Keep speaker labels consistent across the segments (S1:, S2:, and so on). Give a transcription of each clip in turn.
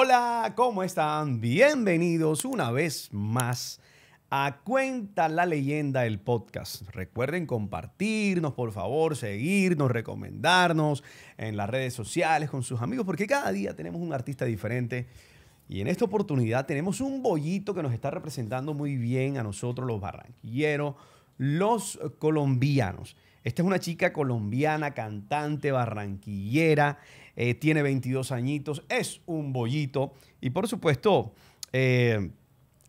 S1: Hola, ¿cómo están? Bienvenidos una vez más a Cuenta la Leyenda, el podcast. Recuerden compartirnos, por favor, seguirnos, recomendarnos en las redes sociales con sus amigos, porque cada día tenemos un artista diferente. Y en esta oportunidad tenemos un bollito que nos está representando muy bien a nosotros los barranquilleros, los colombianos. Esta es una chica colombiana, cantante, barranquillera. Eh, tiene 22 añitos, es un bollito y por supuesto eh,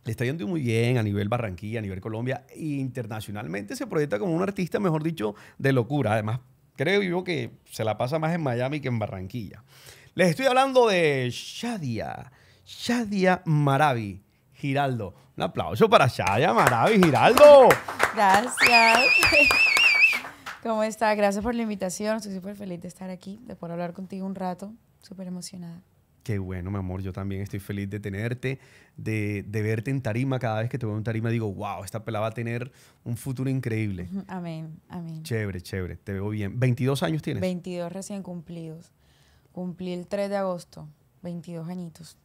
S1: le está yendo muy bien a nivel Barranquilla, a nivel Colombia e internacionalmente se proyecta como un artista, mejor dicho, de locura. Además, creo yo que se la pasa más en Miami que en Barranquilla. Les estoy hablando de Shadia, Shadia Maravi. Giraldo. Un aplauso para Shadia Maravi Giraldo.
S2: Gracias. ¿Cómo estás? Gracias por la invitación. Estoy súper feliz de estar aquí, de poder hablar contigo un rato. Súper emocionada.
S1: Qué bueno, mi amor. Yo también estoy feliz de tenerte, de, de, verte en tarima. Cada vez que te veo en tarima digo, wow, esta pelada va a tener un futuro increíble.
S2: Amén, amén.
S1: Chévere, chévere. Te veo bien. ¿22 años tienes?
S2: 22 recién cumplidos. Cumplí el 3 de agosto. 22 añitos.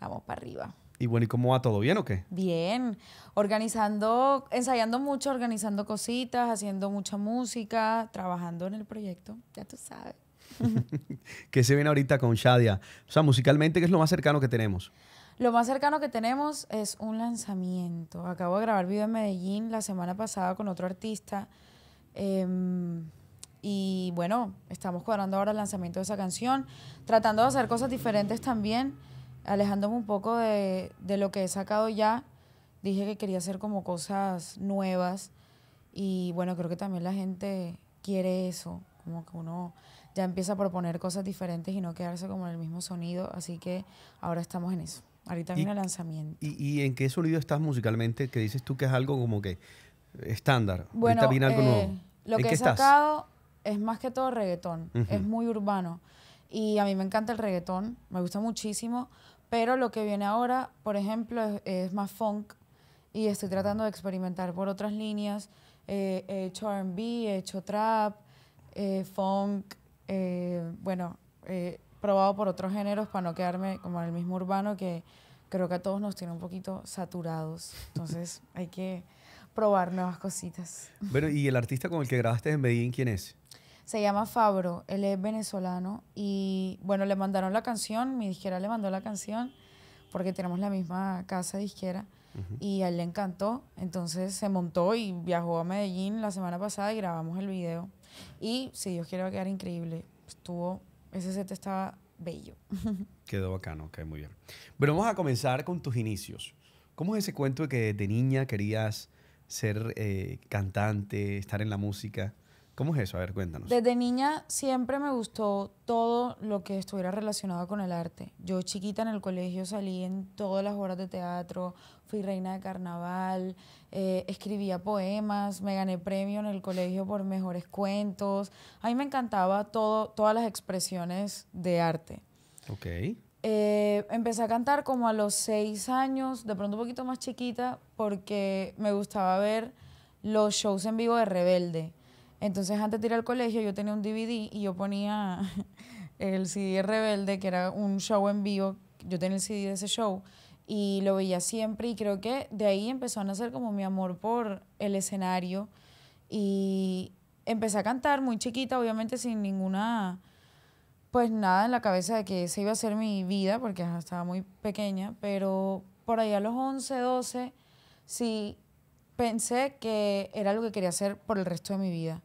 S2: Vamos para arriba.
S1: Y bueno, ¿y cómo va todo? ¿Bien o qué?
S2: Bien. Organizando, ensayando mucho, organizando cositas, haciendo mucha música, trabajando en el proyecto, ya tú sabes.
S1: ¿Qué se viene ahorita con Shadia? O sea, musicalmente, ¿qué es lo más cercano que tenemos?
S2: Lo más cercano que tenemos es un lanzamiento. Acabo de grabar vivo en Medellín la semana pasada con otro artista. Em, y bueno, estamos cuadrando ahora el lanzamiento de esa canción, tratando de hacer cosas diferentes también alejándome un poco de, de, lo que he sacado ya, dije que quería hacer como cosas nuevas y bueno, creo que también la gente quiere eso, como que uno ya empieza a proponer cosas diferentes y no quedarse como en el mismo sonido, así que ahora estamos en eso. Ahorita viene el lanzamiento.
S1: Y, ¿Y, en qué sonido estás musicalmente? Que dices tú que es algo como que estándar. Bueno, eh, Lo que he sacado
S2: es más que todo reggaetón, es muy urbano y a mí me encanta el reggaetón, me gusta muchísimo, pero lo que viene ahora, por ejemplo, es, más funk y estoy tratando de experimentar por otras líneas. Eh, he hecho RB, he hecho trap, eh, funk, eh, bueno, he probado por otros géneros para no quedarme como en el mismo urbano que creo que a todos nos tiene un poquito saturados. Entonces hay que probar nuevas cositas.
S1: Bueno, ¿y el artista con el que grabaste en Medellín quién es?
S2: Se llama Fabro, él es venezolano y bueno, le mandaron la canción, mi disquera le mandó la canción porque tenemos la misma casa disquera y a él le encantó, entonces se montó y viajó a Medellín la semana pasada y grabamos el video y si Dios quiere va a quedar increíble, estuvo, ese set estaba bello.
S1: Quedó bacano, quedó muy bien. Pero vamos a comenzar con tus inicios. ¿Cómo es ese cuento de que de niña querías ser eh, cantante, estar en la música? ¿Cómo es eso? A ver, cuéntanos.
S2: Desde niña siempre me gustó todo lo que estuviera relacionado con el arte. Yo chiquita en el colegio salí en todas las horas de teatro, fui reina de carnaval, eh, escribía poemas, me gané premio en el colegio por mejores cuentos. A mí me encantaba todo, todas las expresiones de arte. Ok. Eh, empecé a cantar como a los seis años, de pronto un poquito más chiquita, porque me gustaba ver los shows en vivo de Rebelde entonces antes de ir al colegio yo tenía un DVD y yo ponía el CD Rebelde, que era un show en vivo, yo tenía el CD de ese show y lo veía siempre y creo que de ahí empezó a nacer como mi amor por el escenario y empecé a cantar muy chiquita, obviamente sin ninguna, pues nada en la cabeza de que esa iba a ser mi vida, porque estaba muy pequeña, pero por ahí a los 11, 12, sí pensé que era lo que quería hacer por el resto de mi vida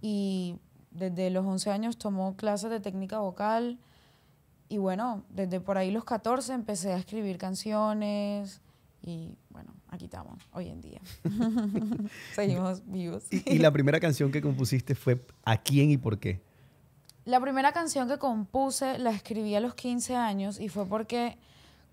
S2: y desde los 11 años tomó clases de técnica vocal y bueno, desde por ahí los 14 empecé a escribir canciones y bueno, aquí estamos hoy en día. Seguimos vivos. ¿Y, la primera
S1: canción que compusiste fue a quién y por qué?
S2: La primera canción que compuse la escribí a los 15 años y fue porque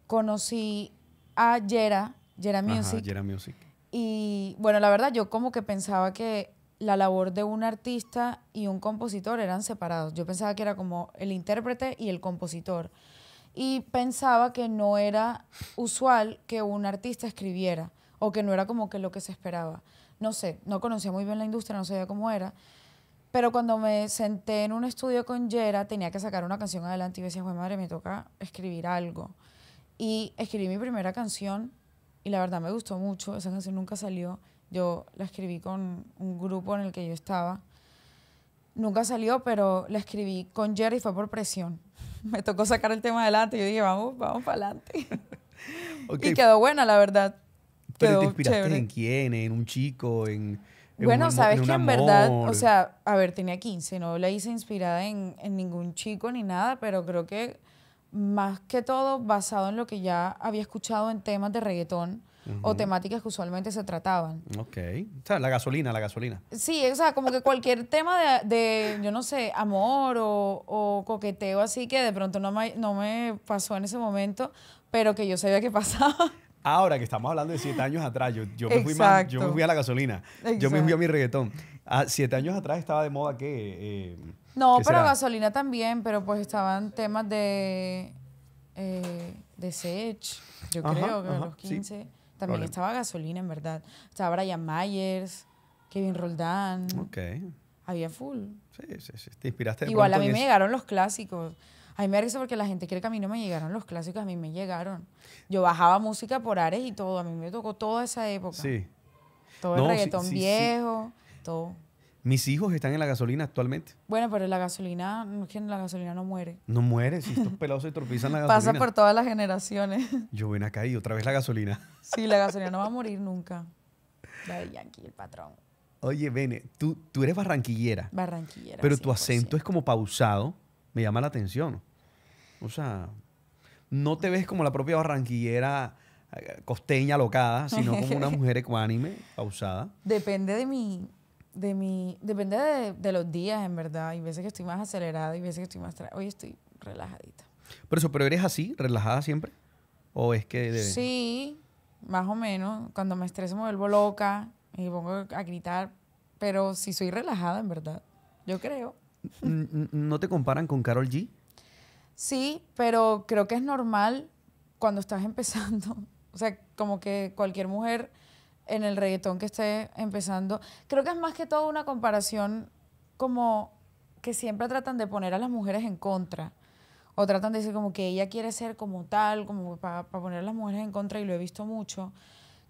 S2: conocí a Jera Jera Music. Music. Y bueno, la verdad yo como que pensaba que la labor de un artista y un compositor eran separados. Yo pensaba que era como el intérprete y el compositor. Y pensaba que no era usual que un artista escribiera o que no era como que lo que se esperaba. No sé, no conocía muy bien la industria, no sabía cómo era. Pero cuando me senté en un estudio con Jera tenía que sacar una canción adelante y decía, pues madre, me toca escribir algo. Y escribí mi primera canción y la verdad me gustó mucho, esa canción nunca salió yo la escribí con un grupo en el que yo estaba. Nunca salió, pero la escribí con Jerry, fue por presión. Me tocó sacar el tema adelante y yo dije, vamos, vamos para adelante. Y quedó buena, la verdad.
S1: ¿Pero te inspiraste en quién? ¿En un chico? ¿En, bueno, sabes que en verdad, o
S2: sea, a ver, tenía 15, no la hice inspirada en, en ningún chico ni nada, pero creo que más que todo basado en lo que ya había escuchado en temas de reggaetón
S1: o temáticas
S2: que usualmente se trataban.
S1: Ok. O sea, la gasolina, la gasolina.
S2: Sí, o sea, como que cualquier tema de, yo no sé, amor o, coqueteo así que de pronto no me, no me pasó en ese momento, pero que yo sabía que pasaba.
S1: Ahora que estamos hablando de siete años atrás, yo, me, fui a la gasolina, yo me fui a mi reggaetón. A ah, siete años atrás estaba de moda que... Eh, no, pero
S2: gasolina también, pero pues estaban temas de eh, de Sech, yo creo que a los 15. También estaba gasolina, en verdad. Estaba Brian Myers, Kevin Roldán. Ok. Había full.
S1: Sí, sí, sí. Te inspiraste. Igual a mí me llegaron
S2: los clásicos. A mí me parece porque la gente cree que a mí no me llegaron los clásicos, a mí me llegaron. Yo bajaba música por Ares y todo, a mí me tocó toda esa época. Sí. Todo el reggaetón viejo, todo.
S1: Mis hijos están en la gasolina actualmente.
S2: Bueno, pero la gasolina, la gasolina no muere.
S1: No muere, si estos pelados se tropizan la gasolina. Pasa por
S2: todas las generaciones.
S1: Yo ven acá y otra vez la gasolina.
S2: Sí, la gasolina no va a morir nunca. La de Yankee, el patrón.
S1: Oye, Bene, tú, tú eres barranquillera.
S2: Barranquillera.
S1: Pero tu acento es como pausado. Me llama la atención. O sea, no te ves como la propia barranquillera eh, costeña locada, sino como una mujer ecuánime, pausada.
S2: Depende de mi de mi, depende de, los días, en verdad. y veces que estoy más acelerada, y veces que estoy más... Hoy estoy relajadita.
S1: pero eso, ¿pero eres así, relajada siempre? ¿O es que...?
S2: Sí, más o menos. Cuando me estreso me vuelvo loca y pongo a gritar. Pero sí soy relajada, en verdad. Yo creo.
S1: ¿No te comparan con Carol G?
S2: Sí, pero creo que es normal cuando estás empezando. O sea, como que cualquier mujer en el reggaetón que esté empezando. Creo que es más que todo una comparación como que siempre tratan de poner a las mujeres en contra. O tratan de decir como que ella quiere ser como tal, como para poner a las mujeres en contra, y lo he visto mucho,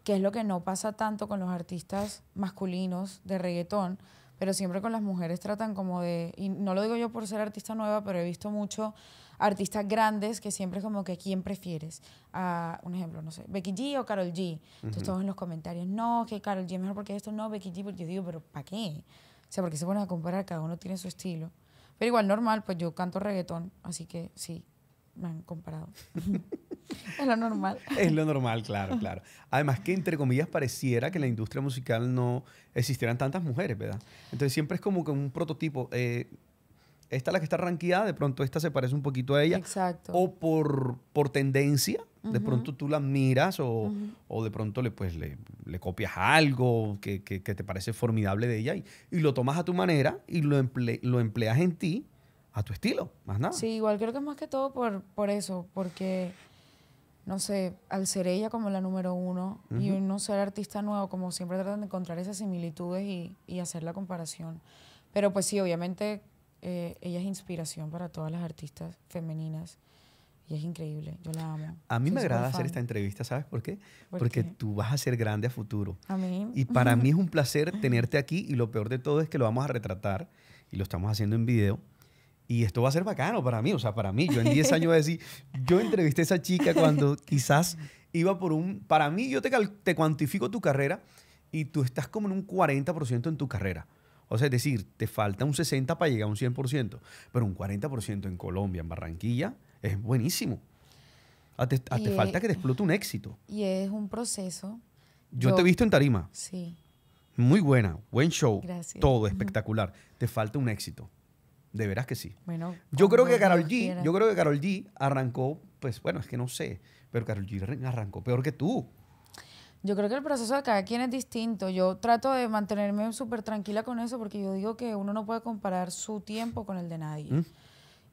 S2: que es lo que no pasa tanto con los artistas masculinos de reggaetón, pero siempre con las mujeres tratan como de, y no lo digo yo por ser artista nueva, pero he visto mucho artistas grandes que siempre es como que quién prefieres. A, un ejemplo, no sé, Becky G o Carol G. Entonces todos en los comentarios, no, que Carol G es mejor porque esto, no, Becky G, porque yo digo, pero ¿para qué? O sea, porque se ponen a comparar, cada uno tiene su estilo. Pero igual, normal, pues yo canto reggaetón, así que sí, me han comparado. es lo normal. Es lo
S1: normal, claro, claro. Además que, entre comillas, pareciera que en la industria musical no existieran tantas mujeres, ¿verdad? Entonces siempre es como que un prototipo. Eh, esta es la que está ranqueada, de pronto esta se parece un poquito a ella. Exacto. O por, por tendencia, de pronto tú la miras o, de pronto le, pues, le, copias algo que, te parece formidable de ella y, lo tomas a tu manera y lo, lo empleas en ti a tu estilo, más nada. Sí, igual creo que es más que todo por, por eso,
S2: porque, no sé, al ser ella como la número uno y no ser artista nuevo, como siempre tratan de encontrar esas similitudes y, y hacer la comparación. Pero pues sí, obviamente eh, ella es inspiración para todas las artistas femeninas y es increíble, yo la amo. A mí me agrada hacer esta
S1: entrevista, ¿sabes por qué? Porque tú vas a ser grande a futuro. A
S2: mí. Y para mí
S1: es un placer tenerte aquí y lo peor de todo es que lo vamos a retratar y lo estamos haciendo en video. Y esto va a ser bacano para mí, o sea, para mí. Yo en 10 años voy a decir, yo entrevisté a esa chica cuando quizás iba por un... Para mí, yo te, te cuantifico tu carrera y tú estás como en un 40% en tu carrera. O sea, es decir, te falta un 60 para llegar a un 100%, pero un 40% en Colombia, en Barranquilla, es buenísimo. Ah, te, ah, falta que te explote un éxito.
S2: Y es un proceso. Yo, te he
S1: visto en tarima. Sí. Muy buena, buen show. Gracias. Todo espectacular. Te falta un éxito. De veras que sí.
S2: Bueno, yo creo que Carol G, yo creo
S1: que Carol G arrancó, pues bueno, es que no sé, pero Carol G arrancó peor que tú.
S2: Yo creo que el proceso de cada quien es distinto. Yo trato de mantenerme súper tranquila con eso porque yo digo que uno no puede comparar su tiempo con el de nadie. Mm.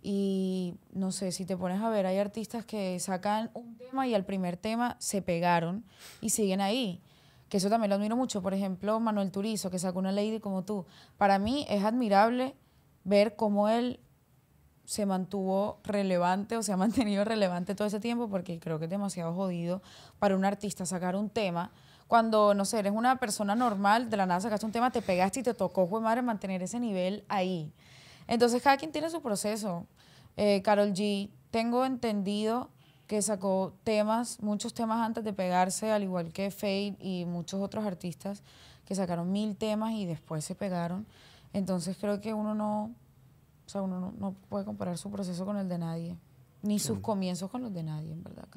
S2: Y no sé, si te pones a ver, hay artistas que sacan un tema y al primer tema se pegaron y siguen ahí. Que eso también lo admiro mucho. Por ejemplo, Manuel Turizo, que sacó una lady como tú. Para mí es admirable ver cómo él se mantuvo relevante o se ha mantenido relevante todo ese tiempo porque creo que es demasiado jodido para un artista sacar un tema cuando, no sé, eres una persona normal, de la nada sacaste un tema, te pegaste y te tocó, fue mantener ese nivel ahí. Entonces, cada quien tiene su proceso. Carol eh, G, tengo entendido que sacó temas, muchos temas antes de pegarse, al igual que Fade y muchos otros artistas que sacaron mil temas y después se pegaron. Entonces, creo que uno no o sea, uno no, puede comparar su proceso con el de nadie, ni sus comienzos con los de nadie, en verdad.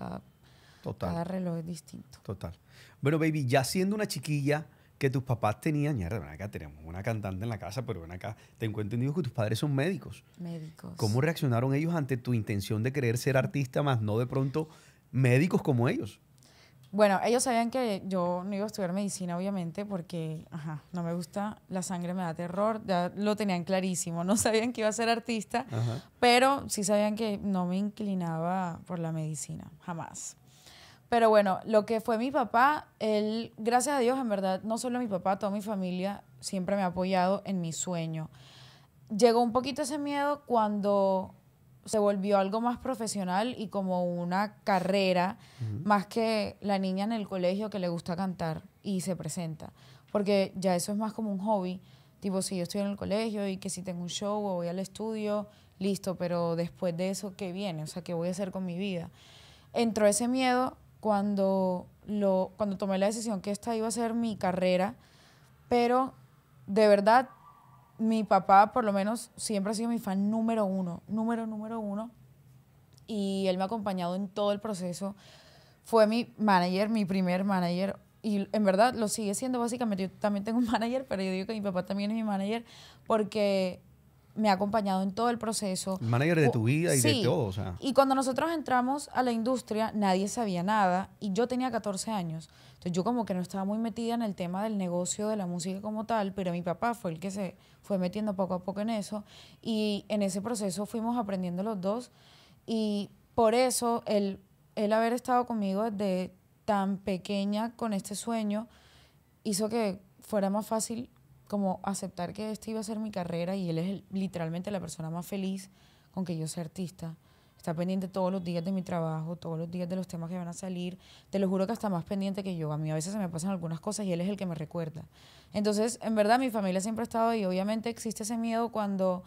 S1: Cada, reloj es distinto. Total. Bueno, baby, ya siendo una chiquilla que tus papás tenían, ya ven acá, tenemos una cantante en la casa, pero ven acá, te encuentro entendido que tus padres son médicos. Médicos. ¿Cómo reaccionaron ellos ante tu intención de querer ser artista, más no de pronto médicos como ellos?
S2: Bueno, ellos sabían que yo no iba a estudiar medicina, obviamente, porque no me gusta, la sangre me da terror, ya lo tenían clarísimo, no sabían que iba a ser artista, pero sí sabían que no me inclinaba por la medicina, jamás. Pero bueno, lo que fue mi papá, él, gracias a Dios, en verdad, no solo mi papá, toda mi familia siempre me ha apoyado en mi sueño. Llegó un poquito ese miedo cuando se volvió algo más profesional y como una carrera, más que la niña en el colegio que le gusta cantar y se presenta. Porque ya eso es más como un hobby. Tipo, si yo estoy en el colegio y que si tengo un show o voy al estudio, listo, pero después de eso, ¿qué viene? O sea, ¿qué voy a hacer con mi vida? Entró ese miedo cuando, lo, cuando tomé la decisión que esta iba a ser mi carrera, pero de verdad mi papá, por lo menos, siempre ha sido mi fan número uno, número, número uno. Y él me ha acompañado en todo el proceso. Fue mi manager, mi primer manager. Y en verdad lo sigue siendo básicamente. Yo también tengo un manager, pero yo digo que mi papá también es mi manager porque me ha acompañado en todo el proceso. El manager de tu vida y de todo. O sea. Y cuando nosotros entramos a la industria, nadie sabía nada y yo tenía 14 años. Entonces yo como que no estaba muy metida en el tema del negocio de la música como tal, pero mi papá fue el que se fue metiendo poco a poco en eso y en ese proceso fuimos aprendiendo los dos y por eso él el haber estado conmigo desde tan pequeña con este sueño hizo que fuera más fácil como aceptar que esta iba a ser mi carrera y él es literalmente la persona más feliz con que yo sea artista. Está pendiente todos los días de mi trabajo, todos los días de los temas que van a salir. Te lo juro que está más pendiente que yo. A mí a veces se me pasan algunas cosas y él es el que me recuerda. Entonces, en verdad, mi familia siempre ha estado ahí. Obviamente existe ese miedo cuando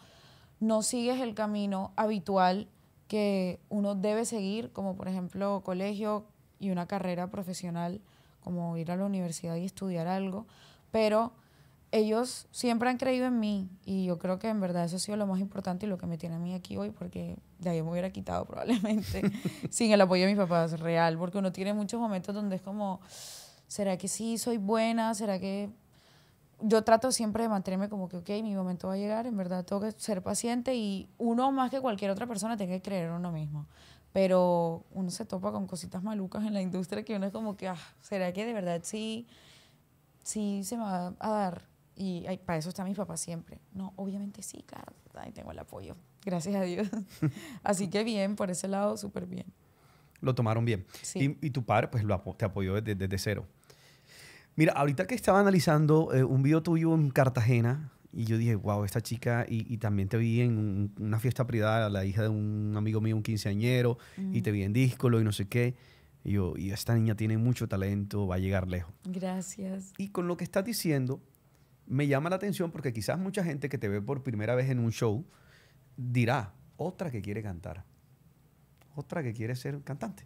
S2: no sigues el camino habitual que uno debe seguir, como por ejemplo colegio y una carrera profesional, como ir a la universidad y estudiar algo. Pero ellos siempre han creído en mí y yo creo que en verdad eso ha sido lo más importante y lo que me tiene a mí aquí hoy porque de ahí me hubiera quitado probablemente sin el apoyo de mis papás, real, porque uno tiene muchos momentos donde es como, ¿será que sí soy buena? ¿Será que...? Yo trato siempre de mantenerme como que, ok, mi momento va a llegar, en verdad tengo que ser paciente y uno más que cualquier otra persona tiene que creer en uno mismo. Pero uno se topa con cositas malucas en la industria que uno es como que, ah, ¿será que de verdad sí, sí se me va a dar? Y para eso está mi papá siempre. No, obviamente sí, claro.
S1: Ahí tengo el apoyo.
S2: Gracias a Dios. Así que bien, por ese lado, súper bien.
S1: Lo tomaron bien. Sí. Y, tu padre, pues, lo, te apoyó desde, cero. Mira, ahorita que estaba analizando eh, un video tuyo en Cartagena, y yo dije, wow, esta chica, y, también te vi en una fiesta privada, la hija de un amigo mío, un quinceañero, y te vi en Díscolo y no sé qué. Y yo, y esta niña tiene mucho talento, va a llegar lejos. Gracias. Y con lo que estás diciendo, me llama la atención porque quizás mucha gente que te ve por primera vez en un show dirá, otra que quiere cantar, otra que quiere ser cantante,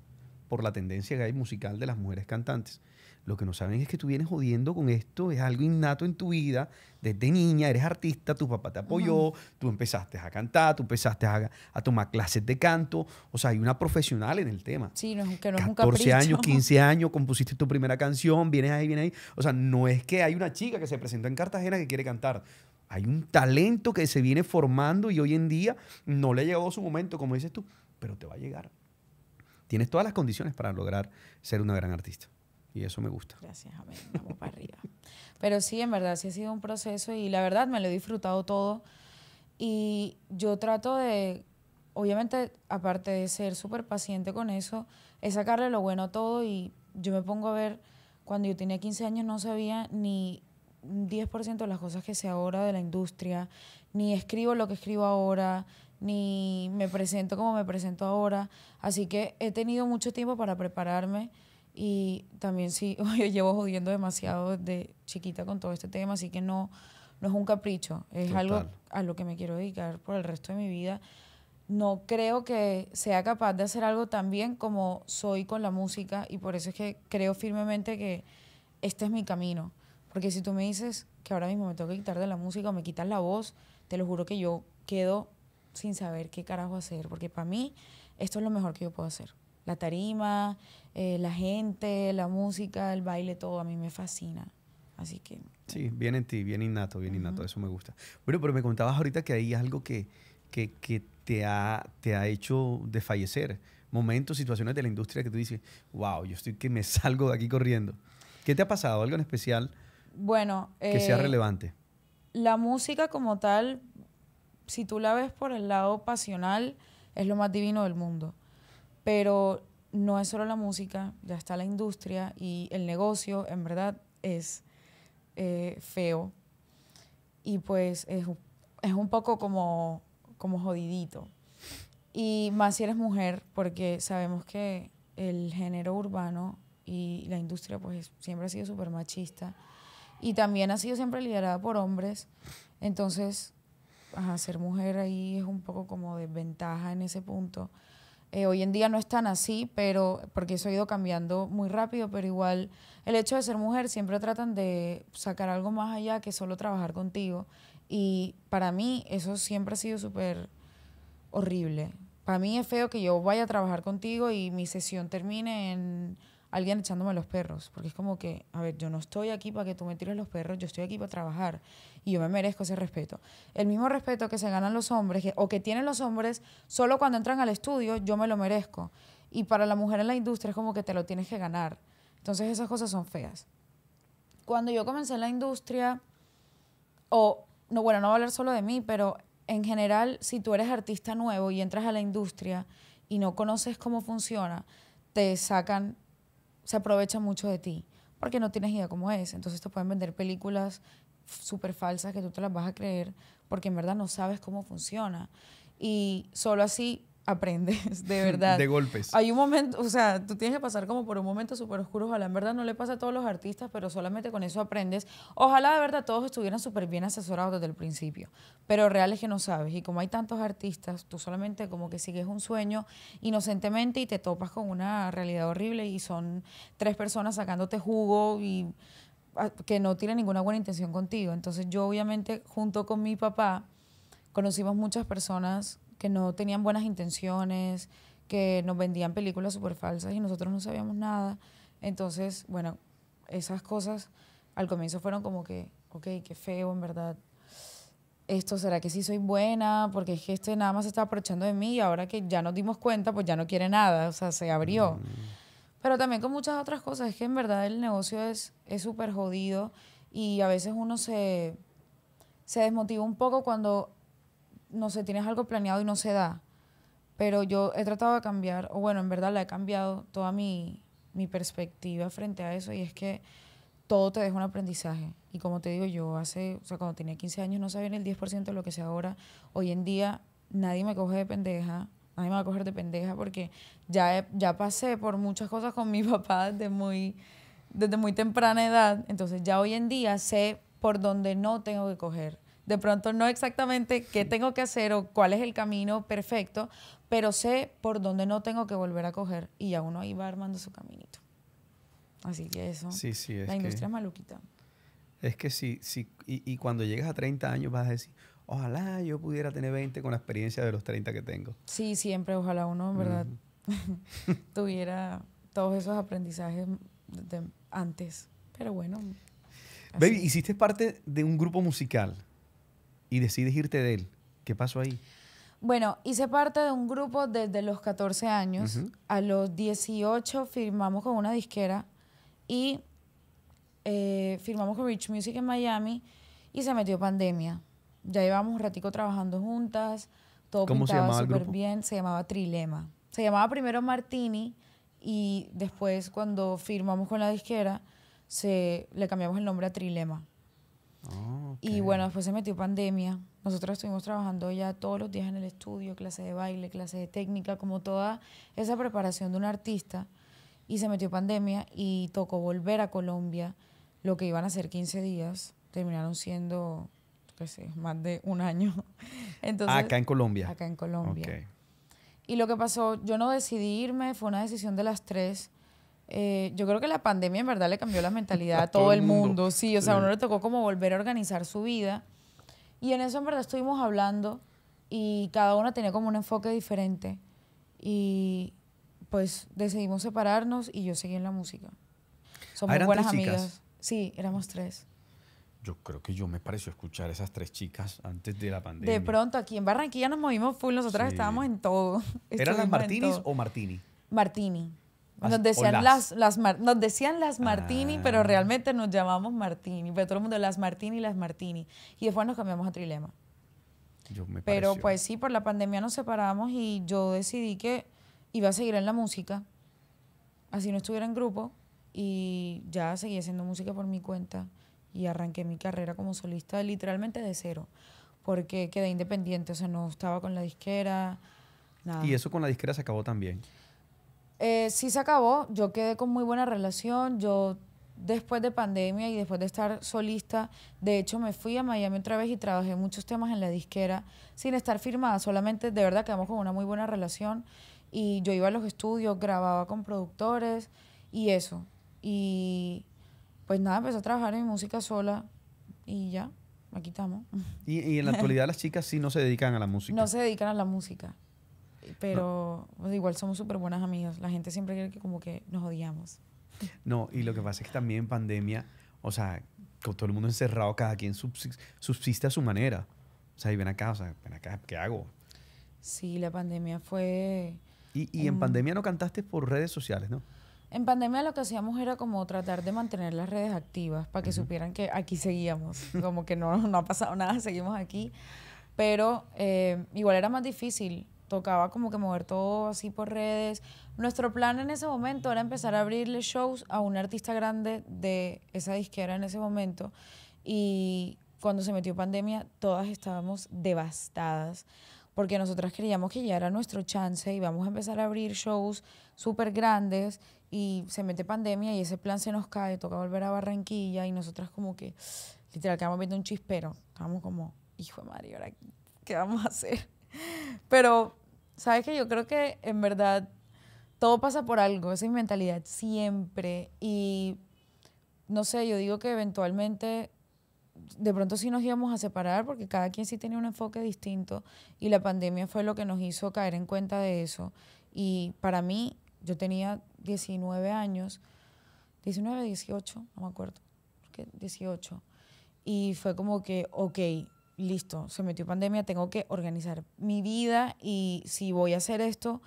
S1: por la tendencia que hay musical de las mujeres cantantes. Lo que no saben es que tú vienes jodiendo con esto, es algo innato en tu vida. Desde niña eres artista, tu papá te apoyó, tú empezaste a cantar, tú empezaste a, tomar clases de canto. O sea, hay una profesional en el tema.
S2: Sí, no, que no 14 es un capricho. años, 15
S1: años, compusiste tu primera canción, vienes ahí, vienes ahí. O sea, no es que hay una chica que se presenta en Cartagena que quiere cantar. Hay un talento que se viene formando y hoy en día no le ha llegado su momento, como dices tú, pero te va a llegar. Tienes todas las condiciones para lograr ser una gran artista. Y eso me gusta. Gracias, amén. Vamos para arriba.
S2: Pero sí, en verdad, sí ha sido un proceso y la verdad me lo he disfrutado todo. Y yo trato de, obviamente, aparte de ser súper paciente con eso, es sacarle lo bueno a todo y yo me pongo a ver, cuando yo tenía 15 años no sabía ni 10% de las cosas que sé ahora de la industria, ni escribo lo que escribo ahora, ni me presento como me presento ahora. Así que he tenido mucho tiempo para prepararme y también sí, yo llevo jodiendo demasiado de chiquita con todo este tema, así que no, no es un capricho, es algo a lo que me quiero dedicar por el resto de mi vida. No creo que sea capaz de hacer algo tan bien como soy con la música y por eso es que creo firmemente que este es mi camino. Porque si tú me dices que ahora mismo me tengo que quitar de la música o me quitas la voz, te lo juro que yo quedo sin saber qué carajo hacer, porque para mí esto es lo mejor que yo puedo hacer. La tarima, eh, la gente, la música, el baile, todo a mí me fascina.
S1: Así que... Sí, bien en ti, bien innato, bien innato, eso me gusta. Bueno, pero me contabas ahorita que hay algo que, te, ha, te ha hecho desfallecer. Momentos, situaciones de la industria que tú dices, wow, yo estoy que me salgo de aquí corriendo. ¿Qué te ha pasado? ¿Algo en especial?
S2: Bueno, que sea eh, relevante. La música como tal, si tú la ves por el lado pasional, es lo más divino del mundo. Pero no es solo la música, ya está la industria y el negocio, en verdad, es eh, feo. Y pues es, es un poco como, como jodidito. Y más si eres mujer, porque sabemos que el género urbano y la industria pues siempre ha sido súper machista y también ha sido siempre liderada por hombres. Entonces, ser mujer ahí es un poco como desventaja en ese punto. Eh, hoy en día no es tan así, pero porque eso ha ido cambiando muy rápido, pero igual el hecho de ser mujer siempre tratan de sacar algo más allá que solo trabajar contigo. Y para mí eso siempre ha sido súper horrible. Para mí es feo que yo vaya a trabajar contigo y mi sesión termine en alguien echándome los perros, porque es como que, a ver, yo no estoy aquí para que tú me tires los perros, yo estoy aquí para trabajar y yo me merezco ese respeto. El mismo respeto que se ganan los hombres o que tienen los hombres solo cuando entran al estudio, yo me lo merezco. Y para la mujer en la industria es como que te lo tienes que ganar. Entonces esas cosas son feas. Cuando yo comencé en la industria, o, no, bueno, no voy a hablar solo de mí, pero en general, si tú eres artista nuevo y entras a la industria y no conoces cómo funciona, te sacan se aprovecha mucho de ti, porque no tienes idea cómo es. Entonces te pueden vender películas súper falsas que tú te las vas a creer, porque en verdad no sabes cómo funciona. Y solo así aprendes, de verdad. De golpes. Hay un momento, o sea, tú tienes que pasar como por un momento súper oscuro. Ojalá en verdad no le pasa a todos los artistas, pero solamente con eso aprendes. Ojalá de verdad todos estuvieran súper bien asesorados desde el principio, pero real es que no sabes. Y como hay tantos artistas, tú solamente como que sigues un sueño inocentemente y te topas con una realidad horrible y son tres personas sacándote jugo y ah, que no tienen ninguna buena intención contigo. Entonces yo obviamente junto con mi papá conocimos muchas personas que no tenían buenas intenciones, que nos vendían películas súper falsas y nosotros no sabíamos nada. Entonces, bueno, esas cosas al comienzo fueron como que, ok, qué feo, en verdad. Esto será que sí soy buena, porque es que este nada más se está aprovechando de mí y ahora que ya nos dimos cuenta, pues ya no quiere nada, o sea, se abrió. Mm. Pero también con muchas otras cosas, es que en verdad el negocio es súper jodido y a veces uno se, se desmotiva un poco cuando no sé, tienes algo planeado y no se da. Pero yo he tratado de cambiar, o bueno, en verdad la he cambiado toda mi, perspectiva frente a eso y es que todo te deja un aprendizaje. Y como te digo, yo hace, o sea, cuando tenía 15 años no sabía ni el 10% de lo que sé ahora. Hoy en día nadie me coge de pendeja, nadie me va a coger de pendeja porque ya, ya pasé por muchas cosas con mi papá desde muy, desde muy temprana edad. Entonces ya hoy en día sé por dónde no tengo que coger de pronto no exactamente qué tengo que hacer o cuál es el camino perfecto, pero sé por dónde no tengo que volver a coger y ya uno ahí va armando su caminito. Así que eso. Sí, sí, es la industria es maluquita.
S1: Es que sí, sí y, cuando llegas a 30 años vas a decir, ojalá yo pudiera tener 20 con la experiencia de los 30 que tengo.
S2: Sí, siempre, ojalá uno en verdad tuviera todos esos aprendizajes de, antes. Pero bueno.
S1: Baby, hiciste parte de un grupo musical y decides irte de él? ¿Qué pasó ahí?
S2: Bueno, hice parte de un grupo desde los 14 años. A los 18 firmamos con una disquera y eh, firmamos con Rich Music en Miami y se metió pandemia. Ya llevamos un ratico trabajando juntas, todo ¿Cómo súper bien. Se llamaba Trilema. Se llamaba primero Martini y después cuando firmamos con la disquera se, le cambiamos el nombre a Trilema. Ah, y bueno, después se metió pandemia. Nosotros estuvimos trabajando ya todos los días en el estudio, clase de baile, clase de técnica, como toda esa preparación de un artista. Y se metió pandemia y tocó volver a Colombia, lo que iban a ser 15 días, terminaron siendo, qué sé, más de un año. Entonces, acá en Colombia. Acá en Colombia. Y lo que pasó, yo no decidí irme, fue una decisión de las tres eh, yo creo que la pandemia en verdad le cambió la mentalidad a todo, el mundo. Sí, o sea, a uno le tocó como volver a organizar su vida. Y en eso en verdad estuvimos hablando y cada una tenía como un enfoque diferente. Y pues decidimos separarnos y yo seguí en la música. Somos muy ah, buenas amigas. Sí, éramos tres.
S1: Yo creo que yo me pareció escuchar esas tres chicas antes de la pandemia. De pronto,
S2: aquí en Barranquilla nos movimos full, nosotras estábamos en todo. ¿Eran las Martinis o Martini? Martini. Nos decían las, nos decían las Martini, pero ah. realmente nos llamamos Martini. Pero pues todo el mundo las Martini, las Martini. Y después nos cambiamos a Trilema. pero pues sí, por la pandemia nos separamos y yo decidí que iba a seguir en la música. Así no estuviera en grupo. Y ya seguí haciendo música por mi cuenta. Y arranqué mi carrera como solista literalmente de cero. Porque quedé independiente, o sea, no estaba con la disquera. Y
S1: eso con la disquera se acabó también.
S2: Eh, sí se acabó, yo quedé con muy buena relación, yo después de pandemia y después de estar solista, de hecho me fui a Miami otra vez y trabajé muchos temas en la disquera sin estar firmada, solamente de verdad quedamos con una muy buena relación y yo iba a los estudios, grababa con productores y eso. Y pues nada, empecé a trabajar en mi música sola y ya, me quitamos.
S1: y en la actualidad las chicas sí no se dedican a la música.
S2: No se dedican a la música pero igual somos súper buenas amigas. La gente siempre cree que como que nos odiamos.
S1: No, y lo que pasa es que también en pandemia, o sea, con todo el mundo encerrado, cada quien subsiste a su manera. O sea, y ven acá, o sea, ven acá, ¿qué hago?
S2: Sí, la pandemia fue...
S1: Y, y en pandemia no cantaste por redes sociales, ¿no?
S2: En pandemia lo que hacíamos era como tratar de mantener las redes activas para que supieran que aquí seguíamos, como que no, no ha pasado nada, seguimos aquí. Pero eh, igual era más difícil tocaba como que mover todo así por redes. Nuestro plan en ese momento era empezar a abrirle shows a un artista grande de esa disquera en ese momento. Y cuando se metió pandemia, todas estábamos devastadas porque nosotras creíamos que ya era nuestro chance y vamos a empezar a abrir shows súper grandes y se mete pandemia y ese plan se nos cae, toca volver a Barranquilla y nosotras como que literal acabamos viendo un chispero, estábamos como, hijo de madre, ¿ahora qué vamos a hacer? Pero Sabes que yo creo que en verdad todo pasa por algo, esa es mentalidad siempre. Y no sé, yo digo que eventualmente de pronto sí nos íbamos a separar porque cada quien sí tenía un enfoque distinto y la pandemia fue lo que nos hizo caer en cuenta de eso. Y para mí, yo tenía 19 años, 19, 18, no me acuerdo, 18. Y fue como que, ok, listo, se metió pandemia, tengo que organizar mi vida y si voy a hacer esto,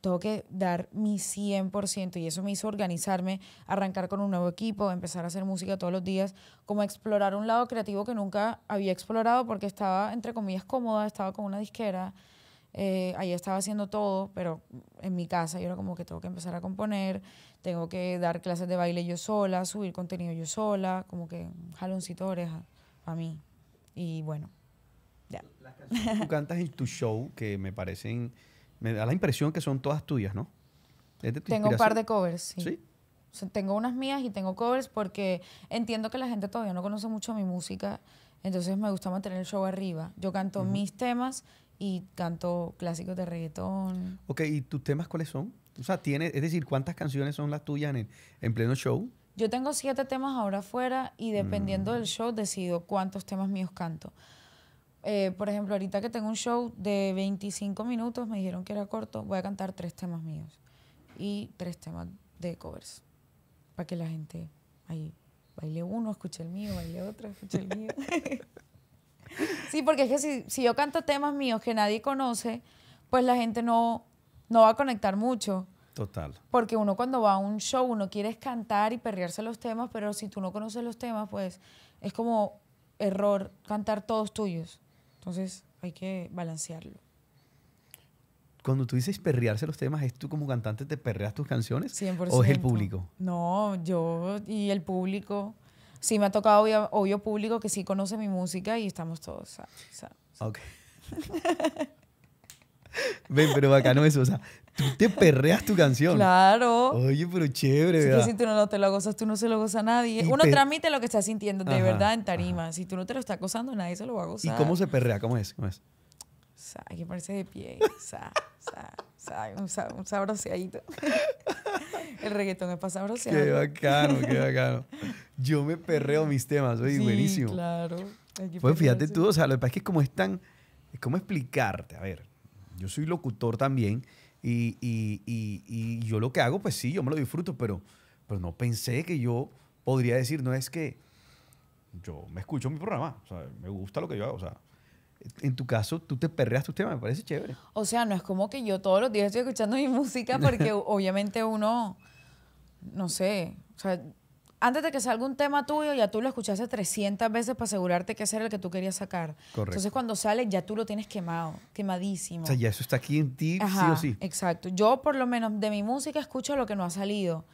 S2: tengo que dar mi 100% y eso me hizo organizarme, arrancar con un nuevo equipo, empezar a hacer música todos los días, como explorar un lado creativo que nunca había explorado porque estaba, entre comillas, cómoda, estaba con una disquera, eh, ahí estaba haciendo todo, pero en mi casa yo era como que tengo que empezar a componer, tengo que dar clases de baile yo sola, subir contenido yo sola, como que un jaloncito de oreja para mí. Y bueno,
S1: ya. Las canciones que tú cantas en tu show, que me parecen, me da la impresión que son todas tuyas, ¿no? tengo un par de
S2: covers, sí. tengo unas mías y tengo covers porque entiendo que la gente todavía no conoce mucho mi música, entonces me gusta mantener el show arriba. Yo canto mis temas y canto clásicos de reggaetón.
S1: Ok, ¿y tus temas cuáles son? O sea, tiene, es decir, ¿cuántas canciones son las tuyas en, en pleno show?
S2: Yo tengo siete temas ahora afuera y dependiendo mm. del show decido cuántos temas míos canto. Eh, por ejemplo, ahorita que tengo un show de 25 minutos, me dijeron que era corto, voy a cantar tres temas míos y tres temas de covers para que la gente ahí baile uno, escuche el mío, baile otro, escuche el mío. sí, porque es que si, yo canto temas míos que nadie conoce, pues la gente no, no va a conectar mucho. Total. Porque uno cuando va a un show, uno quiere cantar y perrearse los temas, pero si tú no conoces los temas, pues es como error cantar todos tuyos. Entonces hay que balancearlo.
S1: Cuando tú dices perrearse los temas, ¿es tú como cantante te perreas tus canciones? 100%. ¿O es el público?
S2: No, yo y el público. Sí, me ha tocado obvio, público que sí conoce mi música y estamos todos.
S1: Ok. Ven, pero bacano eso, o sea, tú te perreas tu canción. Claro. Oye, pero chévere, ¿verdad? Es que si
S2: tú no te lo gozas, tú no se lo goza a nadie. Uno transmite lo que está sintiendo de verdad en tarima. Si tú no te lo estás gozando, nadie se lo va a gozar. ¿Y cómo se
S1: perrea? ¿Cómo es? ¿Cómo es?
S2: O sea, que parece de pie. O sea, un, sabroseadito. El reggaetón es para sabrosear. Qué bacano, qué
S1: bacano. Yo me perreo mis temas, oye, sí, buenísimo.
S2: claro. Pues fíjate tú, o
S1: sea, lo que pasa es que como es tan... Es como explicarte, a ver yo soy locutor también y, yo lo que hago, pues sí, yo me lo disfruto, pero, pero no pensé que yo podría decir, no es que yo me escucho mi programa, o sea, me gusta lo que yo hago, o sea, en tu caso, tú te perreas tu tema, me parece chévere.
S2: O sea, no es como que yo todos los días estoy escuchando mi música porque obviamente uno, no sé, o sea, antes de que salga un tema tuyo, ya tú lo escuchaste 300 veces para asegurarte que ese era el que tú querías sacar. Correcto. Entonces, cuando sale, ya tú lo tienes quemado, quemadísimo. O sea, ya
S1: eso está aquí en ti, sí o sí.
S2: Exacto. Yo, por lo menos, de mi música escucho lo que no ha salido.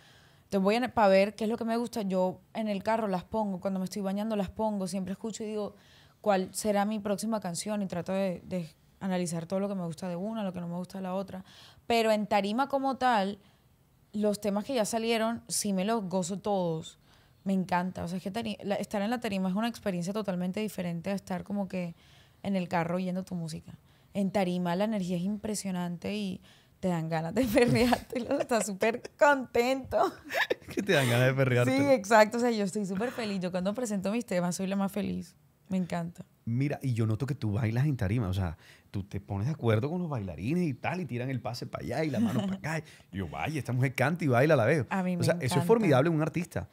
S2: Entonces, voy a, para ver qué es lo que me gusta. Yo en el carro las pongo, cuando me estoy bañando las pongo, siempre escucho y digo cuál será mi próxima canción y trato de, de analizar todo lo que me gusta de una, lo que no me gusta de la otra. Pero en tarima como tal los temas que ya salieron, sí me los gozo todos. Me encanta. O sea, que estar en la tarima es una experiencia totalmente diferente a estar como que en el carro oyendo tu música. En tarima la energía es impresionante y te dan ganas de perrearte. Estás súper contento.
S1: que te dan ganas de perrearte. Sí,
S2: exacto. O sea, yo estoy súper feliz. Yo cuando presento mis temas soy la más feliz. Me encanta.
S1: Mira, y yo noto que tú bailas en tarima, o sea, tú te pones de acuerdo con los bailarines y tal, y tiran el pase para allá y la mano para acá. yo, vaya, esta mujer canta y baila a la vez. A mí me o sea, eso es formidable en un artista,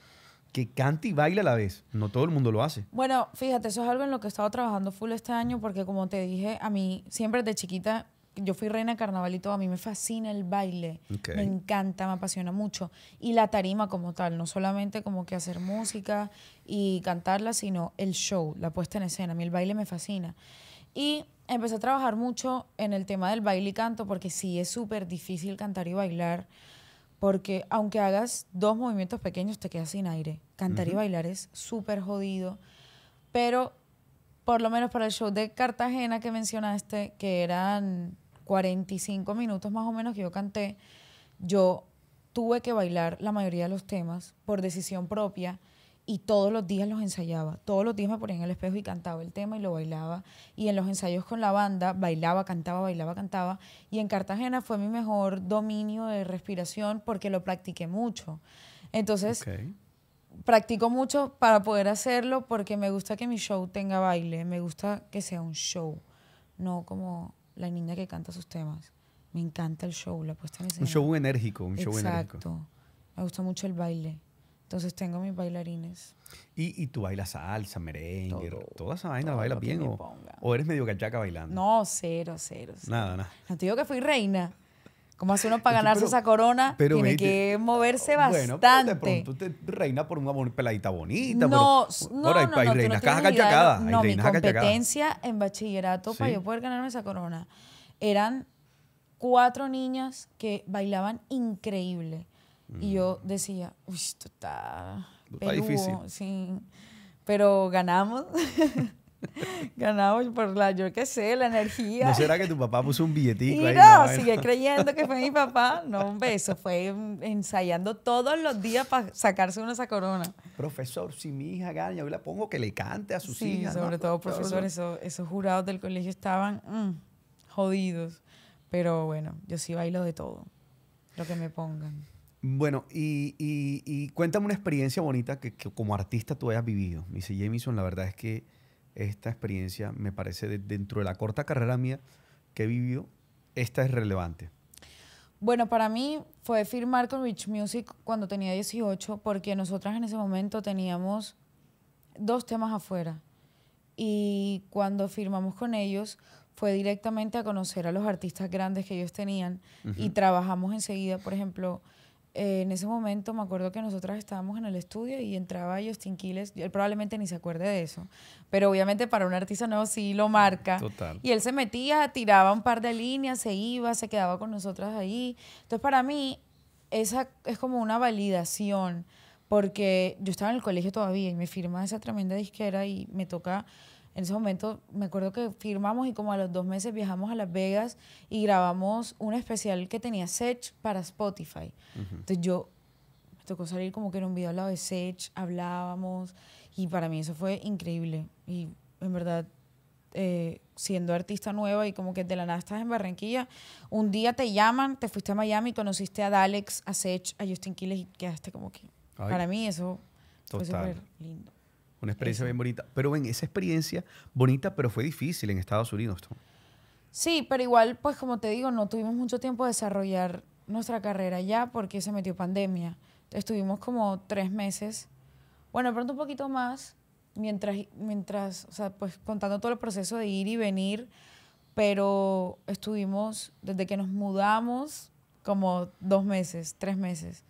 S1: que canta y baila a la vez. No todo el mundo lo hace.
S2: Bueno, fíjate, eso es algo en lo que he estado trabajando full este año, porque como te dije, a mí siempre de chiquita yo fui reina de carnaval y todo, a mí me fascina el baile, me encanta, me apasiona mucho. Y la tarima como tal, no solamente como que hacer música y cantarla, sino el show, la puesta en escena, a mí el baile me fascina. Y empecé a trabajar mucho en el tema del baile y canto, porque sí es súper difícil cantar y bailar, porque aunque hagas dos movimientos pequeños, te quedas sin aire. Cantar y bailar es súper jodido, pero por lo menos para el show de Cartagena que mencionaste, que eran 45 minutos más o menos que yo canté, yo tuve que bailar la mayoría de los temas por decisión propia y todos los días los ensayaba. Todos los días me ponía en el espejo y cantaba el tema y lo bailaba. Y en los ensayos con la banda bailaba, cantaba, bailaba, cantaba. Y en Cartagena fue mi mejor dominio de respiración porque lo practiqué mucho. Entonces, practico mucho para poder hacerlo porque me gusta que mi show tenga baile, me gusta que sea un show, no como la niña que canta sus temas. Me encanta el show, la puesta en escena. Un show enérgico, un show enérgico. Exacto. Me gusta mucho el baile. Entonces tengo mis bailarines.
S1: ¿Y, y tú bailas salsa, merengue, toda esa vaina la bailas bien? O, o, eres medio cachaca bailando?
S2: No, cero, cero, cero. Nada, nada. No te digo que fui reina, ¿Cómo hace uno para ganarse esa corona? Pero Tiene que moverse bastante. Bueno, de pronto
S1: usted reina por una peladita bonita. No, no, no, no, hay, reinas cachacadas. No, mi competencia
S2: en bachillerato para yo poder ganarme esa corona eran cuatro niñas que bailaban increíble. Y yo mm. decía, uy, esto está, difícil. Pero ganamos. Ganamos por la, yo qué sé, la energía. ¿No será
S1: que tu papá puso un billetico No, sigue
S2: creyendo que fue mi papá. No, un beso. Fue ensayando todos los días para sacarse una esa corona.
S1: Profesor, si mi hija gana, yo la pongo que le cante a sus hija sobre todo, profesor,
S2: esos, jurados del colegio estaban mm, jodidos. Pero bueno, yo sí bailo de todo, lo que me pongan.
S1: Bueno, y, y, cuéntame una experiencia bonita que, como artista tú hayas vivido. Me dice Jamison, la verdad es que esta experiencia, me parece, dentro de la corta carrera mía que vivió esta es relevante.
S2: Bueno, para mí fue firmar con Rich Music cuando tenía 18, porque nosotras en ese momento teníamos dos temas afuera. Y cuando firmamos con ellos fue directamente a conocer a los artistas grandes que ellos tenían y trabajamos enseguida, por ejemplo, eh, en ese momento me acuerdo que nosotras estábamos en el estudio y entraba Justin Quiles, él probablemente ni se acuerde de eso, pero obviamente para un artista nuevo sí lo marca. Y él se metía, tiraba un par de líneas, se iba, se quedaba con nosotras ahí. Entonces para mí esa es como una validación porque yo estaba en el colegio todavía y me firma esa tremenda disquera y me toca en ese momento me acuerdo que firmamos y como a los dos meses viajamos a Las Vegas y grabamos un especial que tenía Sech para Spotify. Entonces yo me tocó salir como que en un video hablado lado de Sech, hablábamos y para mí eso fue increíble. Y en verdad, eh, siendo artista nueva y como que de la nada estás en Barranquilla, un día te llaman, te fuiste a Miami, conociste a Dalex, a Sech, a Justin Quiles y quedaste como que... Para mí eso
S1: fue súper lindo. Una experiencia bien bonita. Pero ven, esa experiencia bonita, pero fue difícil en Estados Unidos.
S2: Sí, pero igual, pues como te digo, no tuvimos mucho tiempo de desarrollar nuestra carrera ya porque se metió pandemia. Estuvimos como tres meses, bueno, pronto un poquito más, mientras, mientras, o sea, pues contando todo el proceso de ir y venir, pero estuvimos desde que nos mudamos como dos meses, tres meses,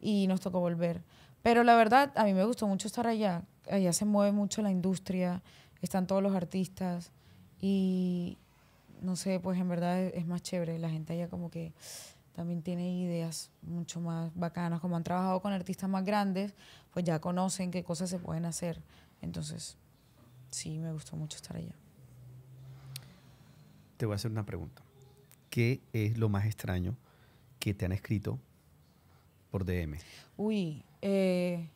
S2: y nos tocó volver. Pero la verdad, a mí me gustó mucho estar allá allá se mueve mucho la industria, están todos los artistas y no sé, pues en verdad es, más chévere. La gente allá como que también tiene ideas mucho más bacanas. Como han trabajado con artistas más grandes, pues ya conocen qué cosas se pueden hacer. Entonces, sí, me gustó mucho estar allá.
S1: Te voy a hacer una pregunta. ¿Qué es lo más extraño que te han escrito por DM?
S2: Uy, eh,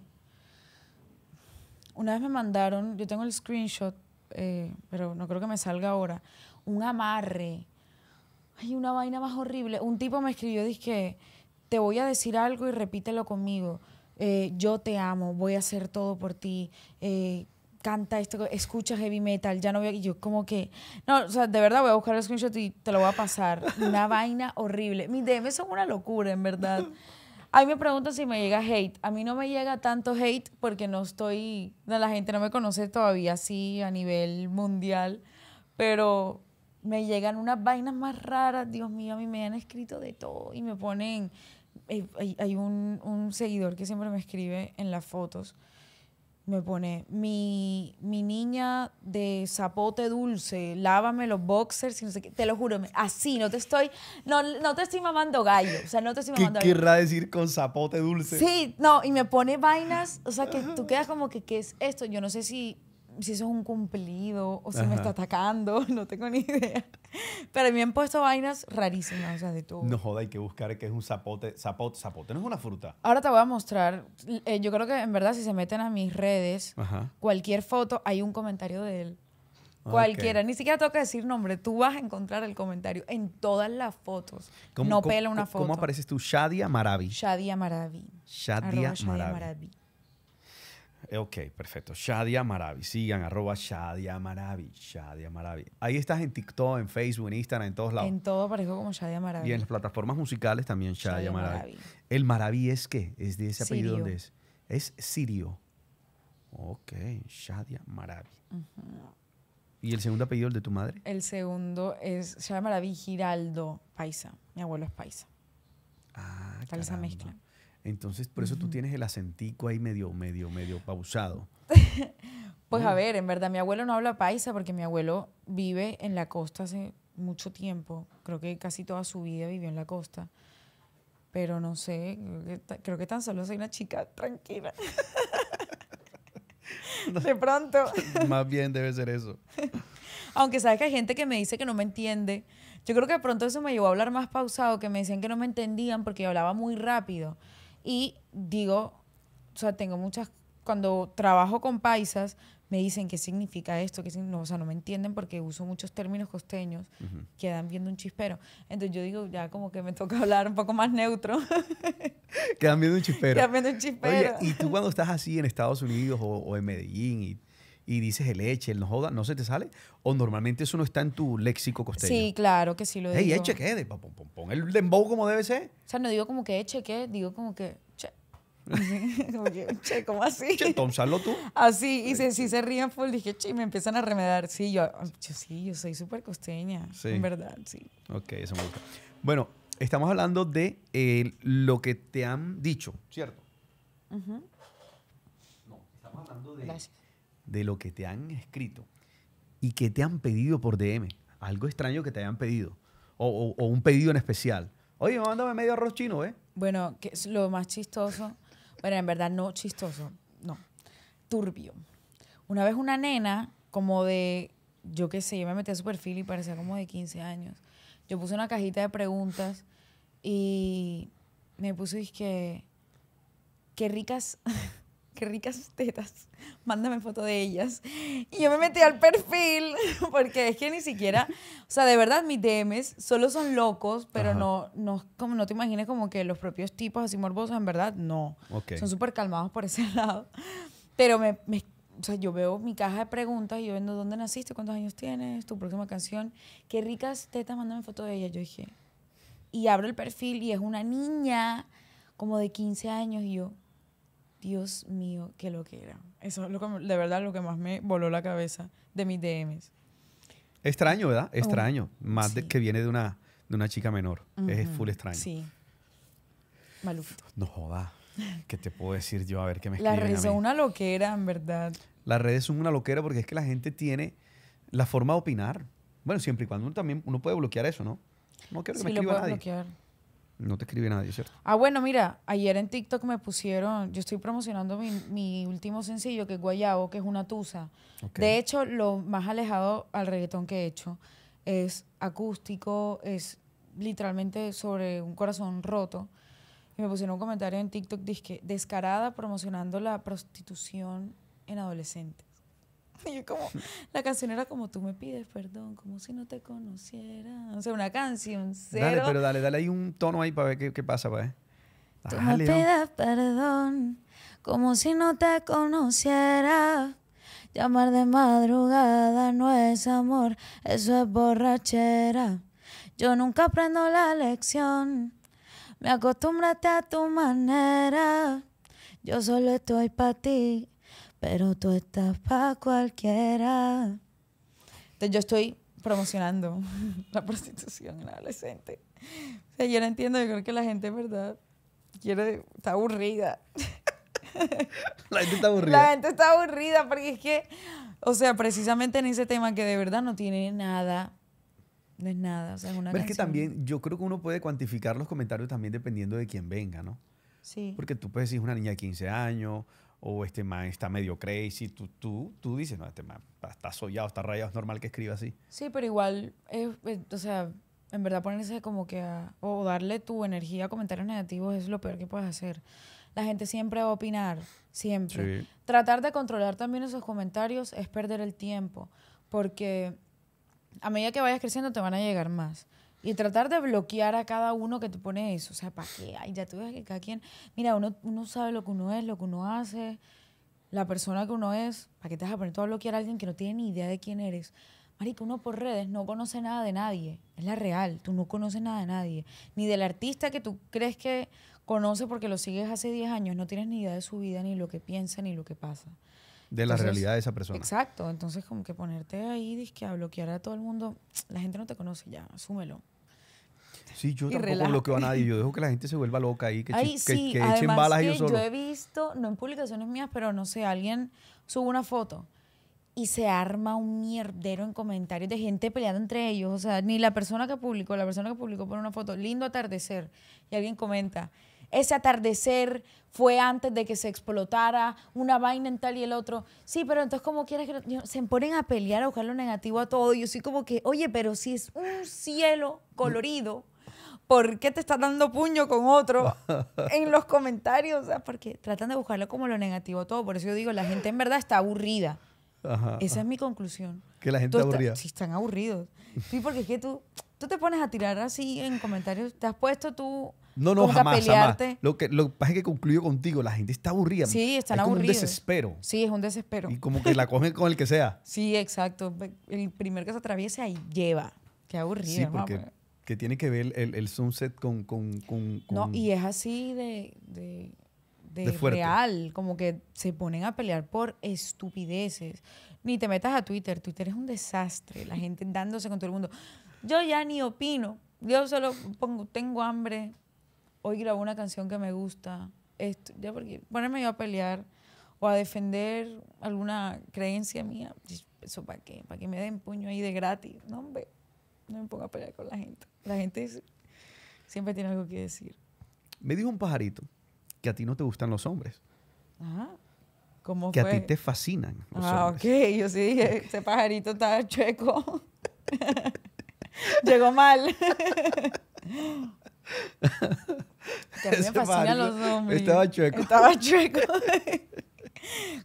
S2: una vez me mandaron, yo tengo el screenshot, eh, pero no creo que me salga ahora, un amarre. Hay una vaina más horrible. Un tipo me escribió, dije, te voy a decir algo y repítelo conmigo. Eh, yo te amo, voy a hacer todo por ti. Eh, canta esto, escucha heavy metal, ya no voy a... Y yo como que... No, o sea, de verdad voy a buscar el screenshot y te lo voy a pasar. Una vaina horrible. Mis DMs son una locura, en verdad. A mí me preguntan si me llega hate. A mí no me llega tanto hate porque no estoy, la gente no me conoce todavía así a nivel mundial, pero me llegan unas vainas más raras. Dios mío, a mí me han escrito de todo y me ponen, eh, hay, un, un seguidor que siempre me escribe en las fotos me pone, mi, mi niña de zapote dulce, lávame los boxers y no sé qué. Te lo juro, así, no te estoy, no, no te estoy mamando gallo. O sea, no te estoy mamando gallo. querrá
S1: decir con zapote dulce? Sí,
S2: no, y me pone vainas, o sea, que tú quedas como que, ¿qué es esto? Yo no sé si si eso es un cumplido o si me está atacando, no tengo ni idea. Pero me han puesto vainas rarísimas, o sea, de todo. No
S1: joda, hay que buscar que es un zapote. Zapote, zapote no es una fruta.
S2: Ahora te voy a mostrar. Eh, yo creo que en verdad, si se meten a mis redes, cualquier foto, hay un comentario de él. Cualquiera, ni siquiera toca decir nombre, tú vas a encontrar el comentario en todas las fotos. no pela una foto. ¿Cómo apareces
S1: tú? Shadia Maravi.
S2: Shadia Maravi. Shadia Maravi.
S1: Eh, ok, perfecto. Shadia Maravi. Sigan, arroba Shadia Maravi. Shadia Maravi. Ahí estás en TikTok, en Facebook, en Instagram, en todos lados. En
S2: todo parezco como Shadia Maravi. Y en las
S1: plataformas musicales también Shadia, Maravi. ¿El Maravi es qué? ¿Es de ese apellido dónde es? Es sirio. Ok, Shadia Maravi. ¿Y el segundo apellido, el de tu madre?
S2: El segundo es Shadia Maravi Giraldo Paisa. Mi abuelo es paisa. Ah, Tal esa mezcla.
S1: Entonces, por eso tú tienes el acentico ahí medio, medio, medio pausado.
S2: pues a ver, en verdad, mi abuelo no habla paisa porque mi abuelo vive en la costa hace mucho tiempo. Creo que casi toda su vida vivió en la costa. Pero no sé, creo que tan solo soy una chica tranquila.
S1: de pronto. Más bien debe ser eso.
S2: Aunque sabes que hay gente que me dice que no me entiende. Yo creo que de pronto eso me llevó a hablar más pausado, que me decían que no me entendían porque yo hablaba muy rápido. Y digo, o sea, tengo muchas, cuando trabajo con paisas, me dicen qué significa esto, qué no, o sea, no me entienden porque uso muchos términos costeños, quedan viendo un chispero. Entonces yo digo, ya como que me toca hablar un poco más neutro.
S1: quedan viendo un chispero. Quedan viendo un chispero. Oye, y tú cuando estás así en Estados Unidos o, o en Medellín y y dices el eche, el no joda, no se te sale? ¿O normalmente eso no está en tu léxico costeño? Sí,
S2: claro que sí lo he digo. Ey, eche,
S1: ¿qué? Pon, el dembow como debe ser.
S2: O sea, no digo como que eche, ¿qué? Digo como que che. como che, ¿cómo así? Che,
S1: tonsalo tú.
S2: Así, y se, sí se ríen full. Dije, che, y me empiezan a remedar. Sí, yo, sí, yo soy súper costeña. Sí. En verdad, sí.
S1: Ok, eso me gusta. Bueno, estamos hablando de eh, lo que te han dicho, ¿cierto? No, estamos hablando de de lo que te han escrito y que te han pedido por DM. Algo extraño que te hayan pedido. O, un pedido en especial. Oye, mándame medio arroz chino, ¿eh? Bueno, que es lo
S2: más chistoso. Bueno, en verdad no chistoso, no. Turbio. Una vez una nena, como de, yo qué sé, yo me metí a su perfil y parecía como de 15 años. Yo puse una cajita de preguntas y me puso, es que, qué ricas qué ricas tetas, mándame foto de ellas. Y yo me metí al perfil, porque es que ni siquiera, o sea, de verdad mis DMs solo son locos, pero no, no, como, no te imagines como que los propios tipos así morbosos, en verdad, no. Son súper calmados por ese lado. Pero me, o sea, yo veo mi caja de preguntas y yo veo dónde naciste, cuántos años tienes, tu próxima canción, qué ricas tetas, mándame foto de ellas. Yo dije, y abro el perfil y es una niña como de 15 años y yo, Dios mío, qué lo Eso es lo de verdad lo que más me voló la cabeza de mis DMs.
S1: Extraño, ¿verdad? Oh, extraño. más de, que viene de una, de una chica menor. Es full extraño.
S2: Sí. Maluf.
S1: No joda. ¿Qué te puedo decir yo? A ver qué me Las redes son
S2: una loquera, en verdad.
S1: Las redes son una loquera porque es que la gente tiene la forma de opinar. Bueno, siempre y cuando uno también uno puede bloquear eso, ¿no?
S2: No quiero que me lo puedo Bloquear.
S1: No te escribe nadie, ¿cierto?
S2: Ah, bueno, mira, ayer en TikTok me pusieron, yo estoy promocionando mi, último sencillo, que es Guayabo, que es una tusa. De hecho, lo más alejado al reggaetón que he hecho es acústico, es literalmente sobre un corazón roto. Y me pusieron un comentario en TikTok, que descarada promocionando la prostitución en adolescente. como, la canción era como tú me pides perdón, como si no te conociera. O sea, una canción cero. Dale, pero
S1: dale, dale ahí un tono ahí para ver qué, pasa, pues. Tú me pides
S2: perdón, como si no te conociera. Llamar de madrugada no es amor, eso es borrachera. Yo nunca aprendo la lección, me acostúmbrate a tu manera. Yo solo estoy para ti, pero tú estás para cualquiera. Entonces yo estoy promocionando la prostitución en adolescente. O sea, yo no entiendo, yo creo que la gente, ¿verdad? Quiere, está aburrida.
S1: La gente está aburrida. La
S2: gente está aburrida porque es que, o sea, precisamente en ese tema que de verdad no tiene nada no es nada. O sea, es una Pero es que también
S1: yo creo que uno puede cuantificar los comentarios también dependiendo de quién venga, ¿no? Sí. Porque tú puedes decir una niña de 15 años o este man está medio crazy, tú, tú, tú dices, no, este man está sollado, está rayado, es normal que escriba así.
S2: Sí, pero igual, eh, eh, o sea, en verdad ponerse como que a, o darle tu energía a comentarios negativos es lo peor que puedes hacer. La gente siempre va a opinar, siempre. Tratar de controlar también esos comentarios es perder el tiempo, porque a medida que vayas creciendo te van a llegar más. Y tratar de bloquear a cada uno que te pone eso. O sea, ¿para qué? Ay, ya tú ves que cada quien. Mira, uno, uno sabe lo que uno es, lo que uno hace, la persona que uno es. ¿Para qué te vas a poner tú a bloquear a alguien que no tiene ni idea de quién eres? Marica, uno por redes no conoce nada de nadie. Es la real. Tú no conoces nada de nadie. Ni del artista que tú crees que conoce porque lo sigues hace 10 años. No tienes ni idea de su vida, ni lo que piensa, ni lo que pasa.
S1: De la realidad de esa persona.
S2: Exacto. Entonces, como que ponerte ahí, que a bloquear a todo el mundo. La gente no te conoce ya. Asúmelo.
S1: Sí, yo tampoco bloqueo a nadie. Yo dejo que la gente se vuelva loca ahí, que, que, echen balas Yo he
S2: visto, no en publicaciones mías, pero no sé, alguien sube una foto y se arma un mierdero en comentarios de gente peleando entre ellos. O sea, ni la persona que publicó, la persona que publicó por una foto, lindo atardecer, y alguien comenta, ese atardecer fue antes de que se explotara una vaina en tal y el otro. Sí, pero entonces, ¿cómo quieres que.? Se ponen a pelear, a buscar lo negativo a todo. Yo soy como que, oye, pero si es un cielo colorido por qué te estás dando puño con otro en los comentarios. O sea, porque tratan de buscarlo como lo negativo todo. Por eso yo digo, la gente en verdad está aburrida.
S1: Esa es mi conclusión.
S2: Que la gente está aburrida. sí, están aburridos. Sí, porque es que tú, tú te pones a tirar así en comentarios. Te has puesto tú no, no, jamás, jamás,
S1: Lo que, lo pasa es que concluyo contigo, la gente está aburrida. Sí, están Hay es un desespero.
S2: Sí, es un desespero. Y como
S1: que la cogen con el que sea.
S2: Sí, exacto. El primer que se atraviese ahí lleva. Qué aburrido. Sí, porque
S1: tiene que ver el, el sunset con, con, con, No, y es
S2: así de, de, de, real, como que se ponen a pelear por estupideces. Ni te metas a Twitter, Twitter es un desastre, la gente dándose con todo el mundo. Yo ya ni opino, yo solo pongo, tengo hambre, hoy grabo una canción que me gusta, esto, ya porque ponerme yo a pelear o a defender alguna creencia mía, eso para qué, para que me den puño ahí de gratis, no hombre. No me pongo a pelear con la gente. La gente siempre tiene algo que decir.
S1: Me dijo un pajarito que a ti no te gustan los hombres.
S2: Ajá. ¿Cómo que a ti te fascinan los ah, hombres. Ah, ok. Yo sí dije, ese pajarito estaba chueco. Llegó mal.
S1: que a mí me fascinan los hombres. Estaba chueco. Estaba chueco.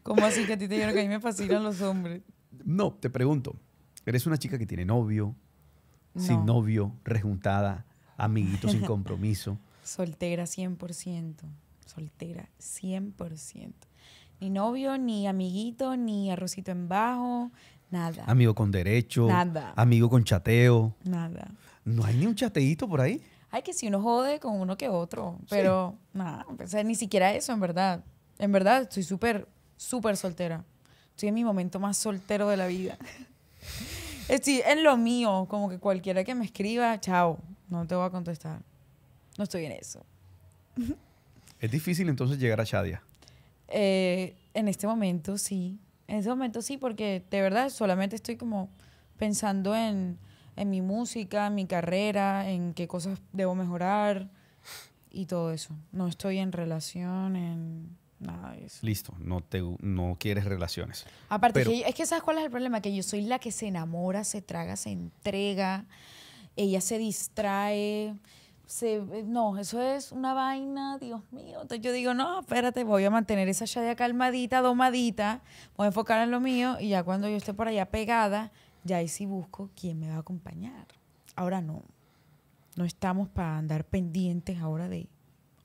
S1: ¿Cómo así que a ti te dijeron que a mí me fascinan los hombres? No, te pregunto. Eres una chica que tiene novio, sin novio, rejuntada, amiguito sin compromiso.
S2: Soltera 100%, soltera 100%. Ni novio, ni amiguito, ni arrocito en bajo, nada.
S1: Amigo con derecho. Nada. Amigo con chateo. Nada. ¿No hay ni un chateito por ahí?
S2: Ay, que si uno jode con uno que otro, pero nada, ni siquiera eso, en verdad. En verdad, estoy súper, súper soltera. Estoy en mi momento más soltero de la vida. Eh, sí, en lo mío, como que cualquiera que me escriba, chao, no te voy a contestar. No estoy en eso.
S1: ¿Es difícil entonces llegar a Shadia?
S2: Eh, en este momento sí. En este momento sí, porque de verdad solamente estoy como pensando en, en mi música, en mi carrera, en qué cosas debo mejorar y todo eso. No estoy en relación, en
S1: Listo, no, te, no quieres relaciones. Aparte,
S2: es que ¿sabes cuál es el problema? Que yo soy la que se enamora, se traga, se entrega, ella se distrae. Se, eh, no, eso es una vaina, Dios mío. Entonces yo digo, no, espérate, voy a mantener esa Shadia calmadita, domadita, voy a enfocar en lo mío y ya cuando yo esté por allá pegada, ya ahí sí busco quién me va a acompañar. Ahora no, no estamos para andar pendientes ahora de,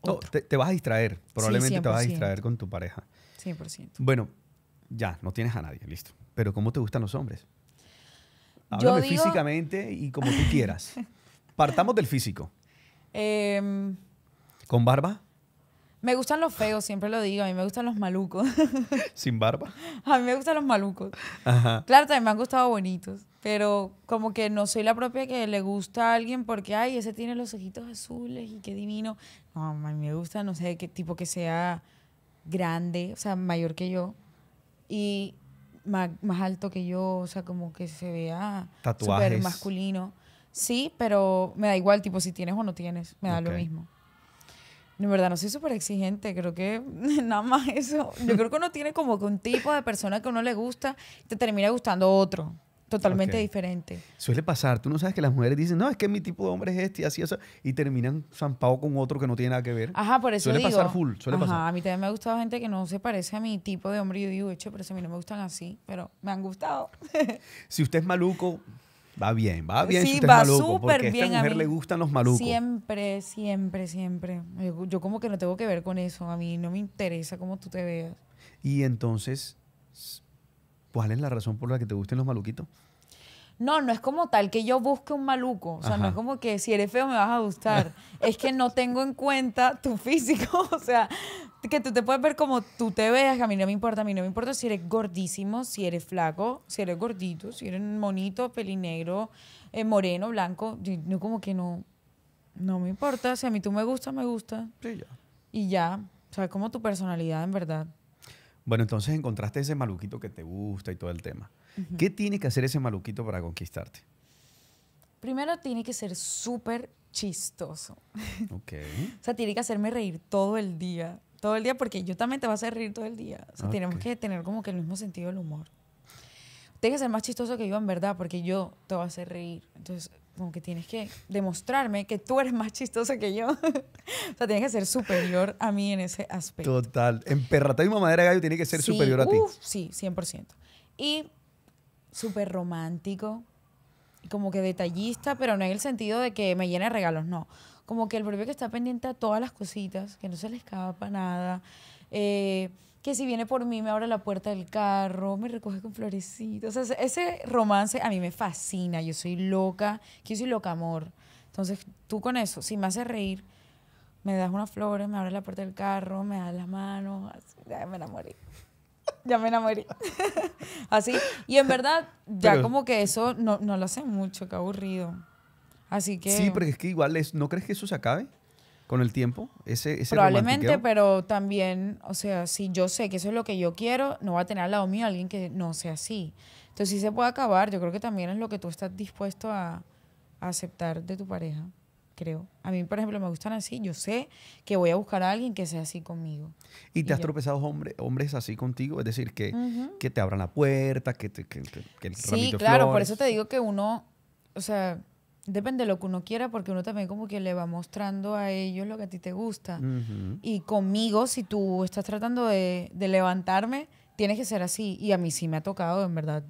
S2: no, oh,
S1: te, vas a distraer, probablemente te vas a distraer con tu pareja. 100%. Bueno, ya, no tienes a nadie, listo. Pero ¿cómo te gustan los hombres? Háblame físicamente y como tú quieras. Partamos del físico.
S2: Em, ¿Con barba? Me gustan los feos, siempre lo digo. A mí me gustan los malucos.
S1: ¿Sin barba?
S2: A mí me gustan los malucos. Ajá. Claro, también me han gustado bonitos. Pero como que no soy la propia que le gusta a alguien porque, ay, ese tiene los ojitos azules y qué divino. No, a mí me gusta, no sé, qué tipo que sea grande, o sea, mayor que yo. Y más, alto que yo, o sea, como que se vea súper masculino. Sí, pero me da igual, tipo, si tienes o no tienes, me da lo mismo. En verdad, no soy súper exigente. Creo que nada más eso. Yo creo que uno tiene como que un tipo de persona que uno le gusta te termina gustando otro. Totalmente diferente.
S1: Suele pasar. Tú no sabes que las mujeres dicen, no, es que mi tipo de hombre es este y así, eso. Y terminan zampado con otro que no tiene nada que ver. Ajá, por eso Suele pasar full. ajá,
S2: a mí también me ha gustado gente que no se parece a mi tipo de hombre. Y yo digo, hecho, pero si a mí no me gustan así. Pero me han gustado.
S1: si usted es maluco, Va bien, va bien. Sí, va súper bien a esta mujer le gustan los malucos.
S2: Siempre, siempre, siempre. Yo, yo, como que no tengo que ver con eso. A mí no me interesa cómo tú te veas.
S1: Y entonces, ¿cuál es la razón por la que te gusten los maluquitos?
S2: No, no es como tal que yo busque un maluco. O sea, no es como que si eres feo me vas a gustar. es que no tengo en cuenta tu físico. o sea, que tú te puedes ver como tú te veas. a mí no me importa. A mí no me importa si eres gordísimo, si eres flaco, si eres gordito, si eres monito, pelinegro, eh, moreno, blanco. no, como que no. No me importa. Si a mí tú me gusta, me gusta. Sí, ya. Y ya. O sea, como tu personalidad en verdad.
S1: Bueno, entonces encontraste ese maluquito que te gusta y todo el tema. ¿Qué tiene que hacer ese maluquito para conquistarte?
S2: Primero tiene que ser súper chistoso. Ok. o sea, tiene que hacerme reír todo el día. Todo el día, porque yo también te voy a hacer reír todo el día. O sea, tenemos que tener como que el mismo sentido del humor. Tienes que ser más chistoso que yo en verdad, porque yo te voy a hacer reír. Entonces, como que tienes que demostrarme que tú eres más chistoso que yo. o sea, tienes que ser superior a mí en ese aspecto.
S1: Total. En perrata y mamadera gallo tiene que ser superior a ti.
S2: sí, 100%. Y súper romántico, como que detallista, pero no en el sentido de que me llene de regalos, no. Como que el propio que está pendiente a todas las cositas, que no se le escapa nada, eh, que si viene por mí me abre la puerta del carro, me recoge con florecitos. ese romance a mí me fascina, yo soy loca, yo soy loca amor. Entonces tú con eso, si me hace reír, me das unas flores, me abre la puerta del carro, me das las manos, así, me enamoré. ya me enamoré. Así. Y en verdad, ya como que eso no, lo hace mucho, qué aburrido. Así que. Sí, pero
S1: es que igual ¿no crees que eso se acabe? Con el tiempo, ese, Probablemente,
S2: pero también, o sea, si yo sé que eso es lo que yo quiero, no va a tener al lado mío alguien que no sea así. Entonces, si se puede acabar. Yo creo que también es lo que tú estás dispuesto a aceptar de tu pareja creo. A mí, por ejemplo, me gustan así. Yo sé que voy a buscar a alguien que sea así conmigo. ¿Y, te has
S1: tropezado hombre, hombres así contigo? Es decir, que, que te abran la puerta, que, te, que, Sí, claro, por eso te digo
S2: que uno, o sea, depende de lo que uno quiera, porque uno también como que le va mostrando a ellos lo que a ti te gusta. Y conmigo, si tú estás tratando de, de levantarme, tienes que ser así. Y a mí sí me ha tocado, en verdad,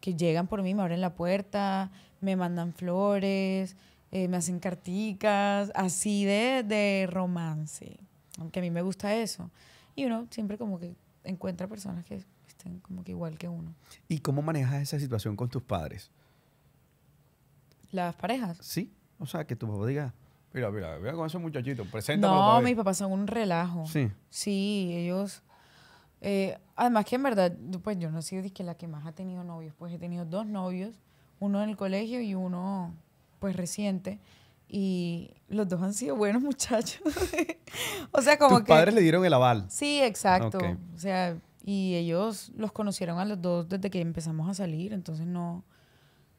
S2: que llegan por mí, me abren la puerta, me mandan flores, eh, me hacen carticas, así de, romance, aunque a mí me gusta eso. Y uno siempre como que encuentra personas que estén como que igual que uno.
S1: ¿Y cómo manejas esa situación con tus padres?
S2: ¿Las parejas?
S1: Sí, o sea, que tu papá diga, mira, mira, mira con ese muchachitos, preséntame. No, mis
S2: papás son un relajo. Sí. Sí, ellos... Eh, además que en verdad, pues yo no soy que la que más ha tenido novios, pues he tenido dos novios, uno en el colegio y uno pues reciente y los dos han sido buenos muchachos. o sea, como ¿Tus que... padres le
S1: dieron el aval. Sí, exacto.
S2: O sea, y ellos los conocieron a los dos desde que empezamos a salir, entonces no,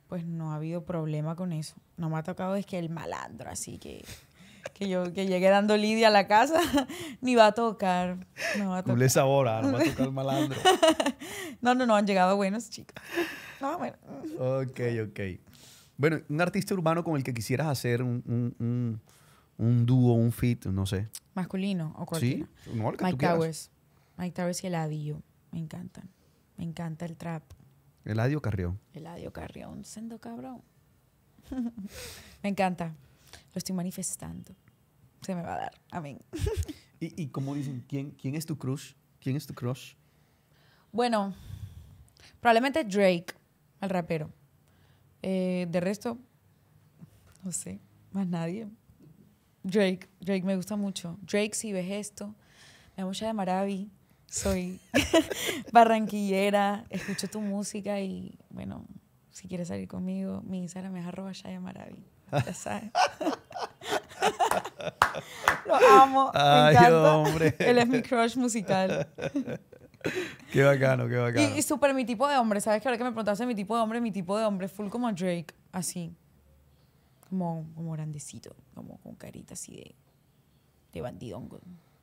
S2: pues no ha habido problema con eso. No me ha tocado es que el malandro, así que que yo que llegue dando lidia a la casa, ni va a tocar. No va a tocar. no va a tocar el malandro. no, no, no, han llegado buenos chicos. No, bueno.
S1: Ok, ok. Bueno, un artista urbano con el que quisieras hacer un, dúo, un fit, no sé. Masculino o cualquiera. Sí, no, el que Mike tú Towers.
S2: Mike Towers y Adio, Me encantan. Me encanta el trap.
S1: Eladio Carrión.
S2: Eladio Carrión, sendo cabrón. me encanta. Lo estoy manifestando. Se me va a dar. Amén.
S1: y, y como dicen, ¿quién, ¿quién es tu crush? ¿Quién es tu crush?
S2: Bueno, probablemente Drake, el rapero. Eh, de resto, no sé, más nadie. Drake, Drake me gusta mucho. Drake, si ves esto, me llamo de Maravi, soy barranquillera, escucho tu música y bueno, si quieres salir conmigo, mi Instagram es arroba Maravi. Ya sabes. Lo amo. Ay, Hombre. Él es mi crush musical.
S1: Qué bacano, qué bacano. Y,
S2: super mi tipo de hombre, ¿sabes? Que ahora que me preguntaste mi tipo de hombre, mi tipo de hombre full como Drake, así. Como, grandecito, como con carita así de, de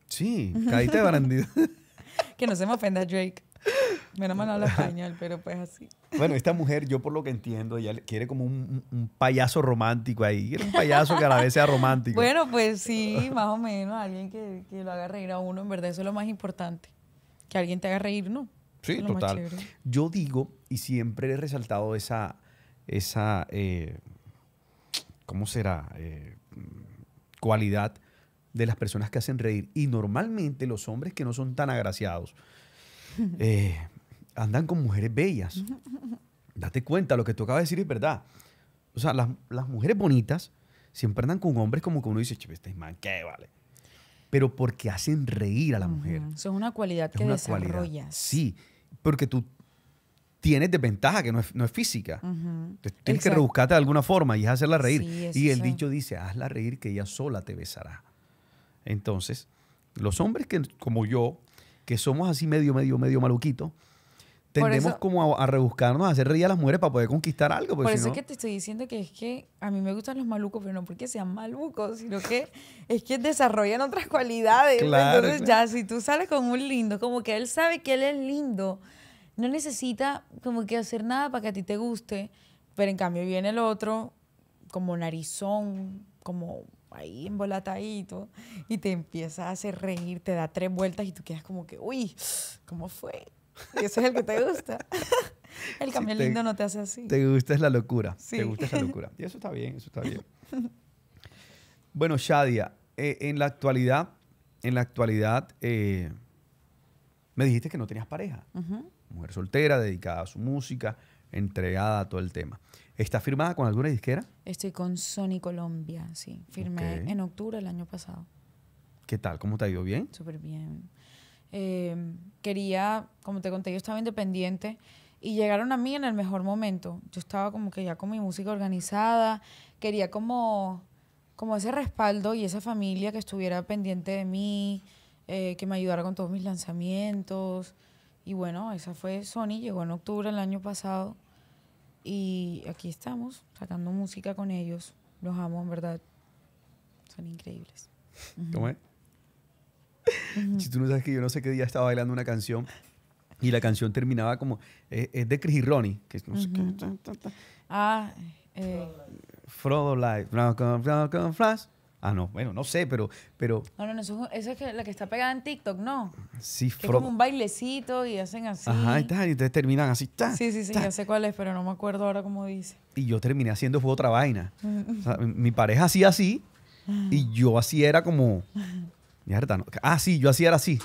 S2: Sí, carita de bandido. que no se me ofenda Drake. Menos mal español, pero pues así.
S1: Bueno, esta mujer, yo por lo que entiendo, ella quiere como un, payaso romántico ahí. un payaso que a la vez sea romántico. Bueno,
S2: pues sí, más o menos. Alguien que, que lo haga reír a uno, en verdad, eso es lo más importante. Que alguien te haga reír, ¿no? Sí, total.
S1: Yo digo, y siempre he resaltado esa, esa eh, ¿cómo será? Eh, cualidad de las personas que hacen reír. Y normalmente los hombres que no son tan agraciados eh, andan con mujeres bellas. Date cuenta, lo que tú acabas de decir es verdad. O sea, las, las mujeres bonitas siempre andan con hombres como que uno dice, este man, ¿qué vale? pero porque hacen reír a la mujer.
S2: Eso es una cualidad que desarrollas.
S1: Sí, porque tú tienes desventaja que no es, física. tienes que rebuscarte de alguna forma y hacerla reír. y el dicho dice, hazla reír que ella sola te besará. Entonces, los hombres que, como yo, que somos así medio, medio, medio maluquito, tendemos como a, rebuscarnos, a hacer reír a las mujeres para poder conquistar algo. Por eso es que
S2: te estoy diciendo que es que a mí me gustan los malucos, pero no porque sean malucos, sino que es que desarrollan otras cualidades. Entonces ya, si tú sales con un lindo, como que él sabe que él es lindo, no necesita como que hacer nada para que a ti te guste, pero en cambio viene el otro como narizón, como ahí embolatadito y te empieza a hacer reír, te da tres vueltas y tú quedas como que, uy, ¿cómo fue? Ese es el que te gusta. El camión lindo no te hace así. Te
S1: gusta es la locura. Te gusta esa locura. Y eso está bien, eso está bien. Bueno, Shadia, eh, en la actualidad, en la actualidad, eh, me dijiste que no tenías pareja. Mujer soltera, dedicada a su música, entregada a todo el tema. ¿Estás firmada con alguna disquera?
S2: Estoy con Sony Colombia, sí. Firmé en octubre del año pasado.
S1: ¿Qué tal? ¿Cómo te ha ido? ¿Bien? Súper
S2: bien. Em, quería, como te conté, yo estaba independiente y llegaron a mí en el mejor momento. Yo estaba como que ya con mi música organizada, quería como, como ese respaldo y esa familia que estuviera pendiente de mí, eh, que me ayudara con todos mis lanzamientos. Y bueno, esa fue Sony, llegó en octubre el año pasado y aquí estamos, sacando música con ellos. Los amo, en verdad. Son increíbles.
S1: ¿Cómo si tú no sabes que yo no sé qué día estaba bailando una canción y la canción terminaba como. Eh, es, de Chris y Ronnie. Que no sé qué, Ah, Frodo Live. Ah, no, bueno, no sé, pero. pero
S2: no, no, eso, es que, la que está pegada en TikTok, ¿no?
S1: Sí, Frodo. Es como un
S2: bailecito y hacen así.
S1: Ajá, y y ustedes terminan así, ta
S2: Sí, sí, sí, ya sé cuál es, pero no me acuerdo ahora cómo dice.
S1: Y yo terminé haciendo fue otra vaina. mi pareja hacía así, y yo así era como. Ah, sí, yo hacía era así.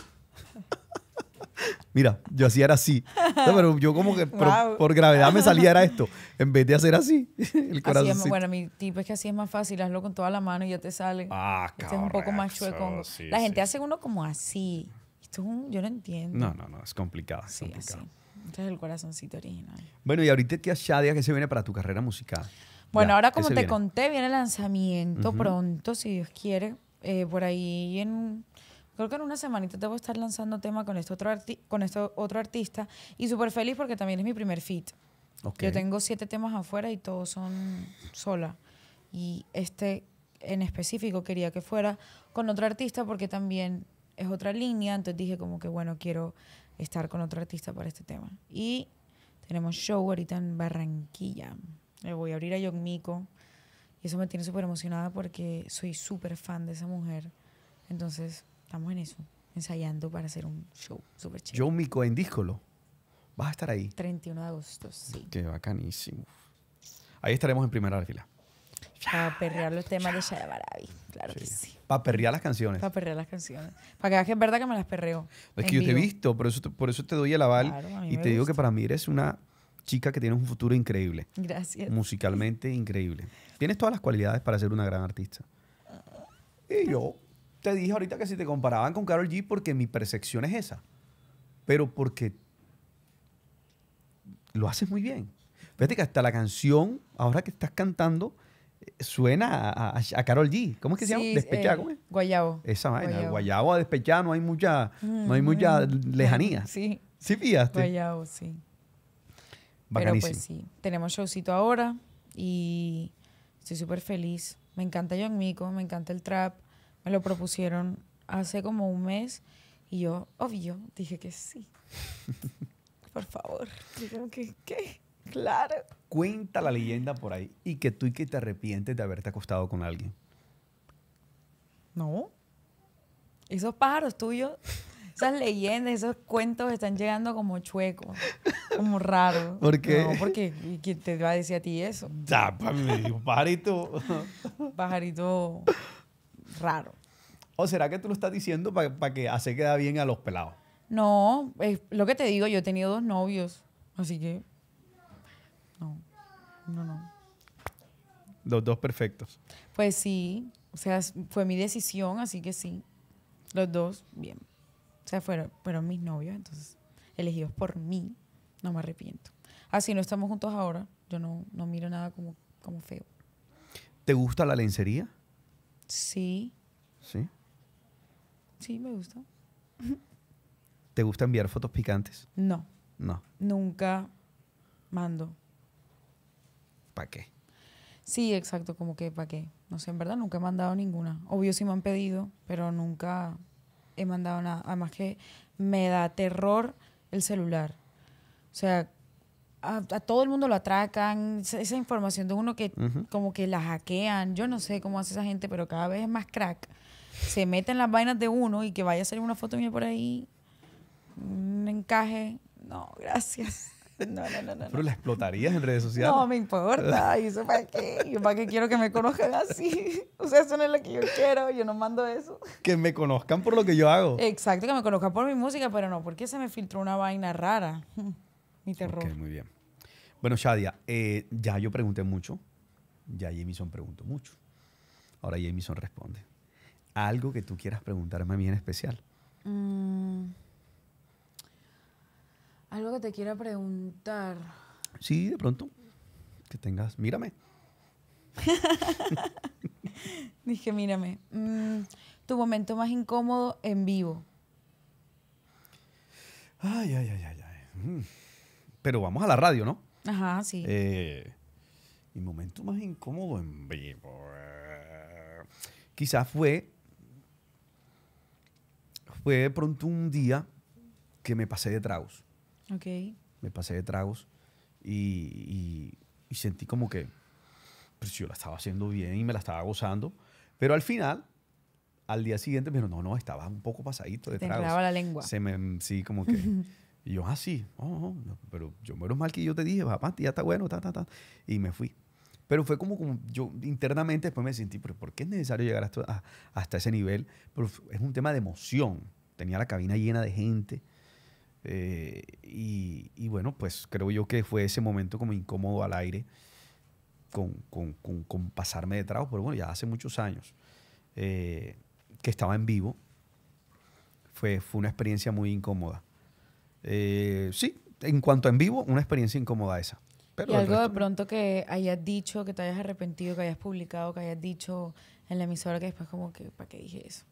S1: Mira, yo así era así. pero yo como que por gravedad me salía era esto. En vez de hacer así, el corazón. bueno,
S2: mi tipo es que así es más fácil. Hazlo con toda la mano y ya te sale. Ah,
S1: este es un poco más chueco. la gente hace
S2: uno como así. Esto es un, yo no entiendo. No,
S1: no, no. Es complicado. sí, Este
S2: es el corazoncito original.
S1: Bueno, y ahorita qué Shadia que se viene para tu carrera musical. Bueno, ahora como te
S2: conté, viene el lanzamiento pronto, si Dios quiere. Eh, por ahí en creo que en una semanita te voy a estar lanzando tema con este otro, con este otro artista y súper feliz porque también es mi primer fit Yo tengo siete temas afuera y todos son sola. Y este en específico quería que fuera con otro artista porque también es otra línea, entonces dije como que bueno, quiero estar con otro artista para este tema. Y tenemos show ahorita en Barranquilla. Le voy a abrir a Mico. Y eso me tiene súper emocionada porque soy súper fan de esa mujer. Entonces, estamos en eso, ensayando para hacer un show
S1: súper chido. Yo, Mico, en Díscolo. Vas a estar ahí. 31 de agosto, sí. Qué bacanísimo. Ahí estaremos en primera fila.
S2: Para perrear los temas de Shaya Claro que sí.
S1: Para perrear las canciones. Para
S2: perrear las canciones. Para que veas que es verdad que me las perreo. Es que yo te he visto,
S1: por eso te, por eso te doy el aval. y te digo que para mí eres una chica que tiene un futuro increíble. Gracias. Musicalmente increíble. Tienes todas las cualidades para ser una gran artista. Y yo te dije ahorita que si te comparaban con Carol G, porque mi percepción es esa. Pero porque lo haces muy bien. Fíjate que hasta la canción, ahora que estás cantando, eh, suena a, Carol G. ¿Cómo es que se llama? Eh, despechada, ¿cómo Guayabo. Esa vaina. Guayabo, guayabo a no hay mucha, no hay mucha mm, mm, lejanía. Sí. ¿Sí fíjate?
S2: Guayabo, sí.
S1: Pero pues sí,
S2: tenemos showcito ahora y Estoy súper feliz. Me encanta Young Miko, me encanta el trap. Me lo propusieron hace como un mes y yo, obvio, dije que sí. por favor.
S1: Digo que, Claro. Cuenta la leyenda por ahí y que tú y que te arrepientes de haberte acostado con alguien.
S2: No. Esos pájaros tuyos esas leyendas, esos cuentos están llegando como chuecos, como raro ¿Por qué? No, porque ¿quién te va a decir a ti eso?
S1: Ya, un pajarito. pajarito raro. ¿O será que tú lo estás diciendo para que así queda bien a los pelados?
S2: No, es lo que te digo, yo he tenido dos novios, así que no, no, no.
S1: Los dos perfectos.
S2: Pues sí, o sea, fue mi decisión, así que sí. Los dos, bien. O sea, fueron, mis novios, entonces, elegidos por mí, no me arrepiento. Así no estamos juntos ahora, yo no, miro nada como, como feo.
S1: ¿Te gusta la lencería?
S2: Sí. ¿Sí? Sí, me gusta.
S1: ¿Te gusta enviar fotos picantes? No. No.
S2: Nunca mando. ¿Para qué? Sí, exacto, como que para qué. No sé, en verdad nunca he mandado ninguna. Obvio sí me han pedido, pero nunca he mandado nada. Además que me da terror el celular. O sea, a, todo el mundo lo atracan, esa, información de uno que como que la hackean, yo no sé cómo hace esa gente, pero cada vez es más crack. Se meten las vainas de uno y que vaya a salir una foto mía por ahí, un encaje. No, gracias. No, no, no,
S1: Pero la explotarías en redes sociales. No me
S2: importa. ¿Y eso para qué? ¿Y para qué quiero que me conozcan así? O sea, eso no es lo que yo quiero. Yo no mando eso.
S1: Que me conozcan por lo que yo hago.
S2: Exacto, que me conozcan por mi música, pero no, porque se me filtró una vaina rara. Mi terror. Okay,
S1: muy bien. Bueno, Shadia, eh, ya yo pregunté mucho. Ya Jamison preguntó mucho. Ahora Jamison responde. Algo que tú quieras preguntarme a mí en especial.
S2: Mmm... Algo que te quiera preguntar.
S1: Sí, de pronto. Que tengas, mírame.
S2: Dije, mírame. Mm, tu momento más incómodo en vivo.
S1: Ay, ay, ay, ay, mm. Pero vamos a la radio, ¿no? Ajá, sí. Eh, mi momento más incómodo en vivo. Eh, quizás fue. Fue de pronto un día que me pasé de tragos. Okay. Me pasé de tragos y, sentí como que pues, yo la estaba haciendo bien y me la estaba gozando. Pero al final, al día siguiente me dijeron, no, no, estaba un poco pasadito de Te tragos. la lengua. Se me, sí, como que... y yo, ah, sí, pero yo menos mal que yo te dije, papá, ya está bueno, ta, ta, ta. Y me fui. Pero fue como, como yo internamente después me sentí, pero ¿por qué es necesario llegar hasta, hasta ese nivel? Pero es un tema de emoción. Tenía la cabina llena de gente, eh, y, bueno, pues creo yo que fue ese momento como incómodo al aire con, con, con, pasarme de trago, pero bueno, ya hace muchos años eh, que estaba en vivo. Fue, fue una experiencia muy incómoda. Eh, sí, en cuanto a en vivo, una experiencia incómoda esa. Pero y algo de
S2: pronto que hayas dicho, que te hayas arrepentido, que hayas publicado, que hayas dicho en la emisora, que después como que, ¿para qué dije eso?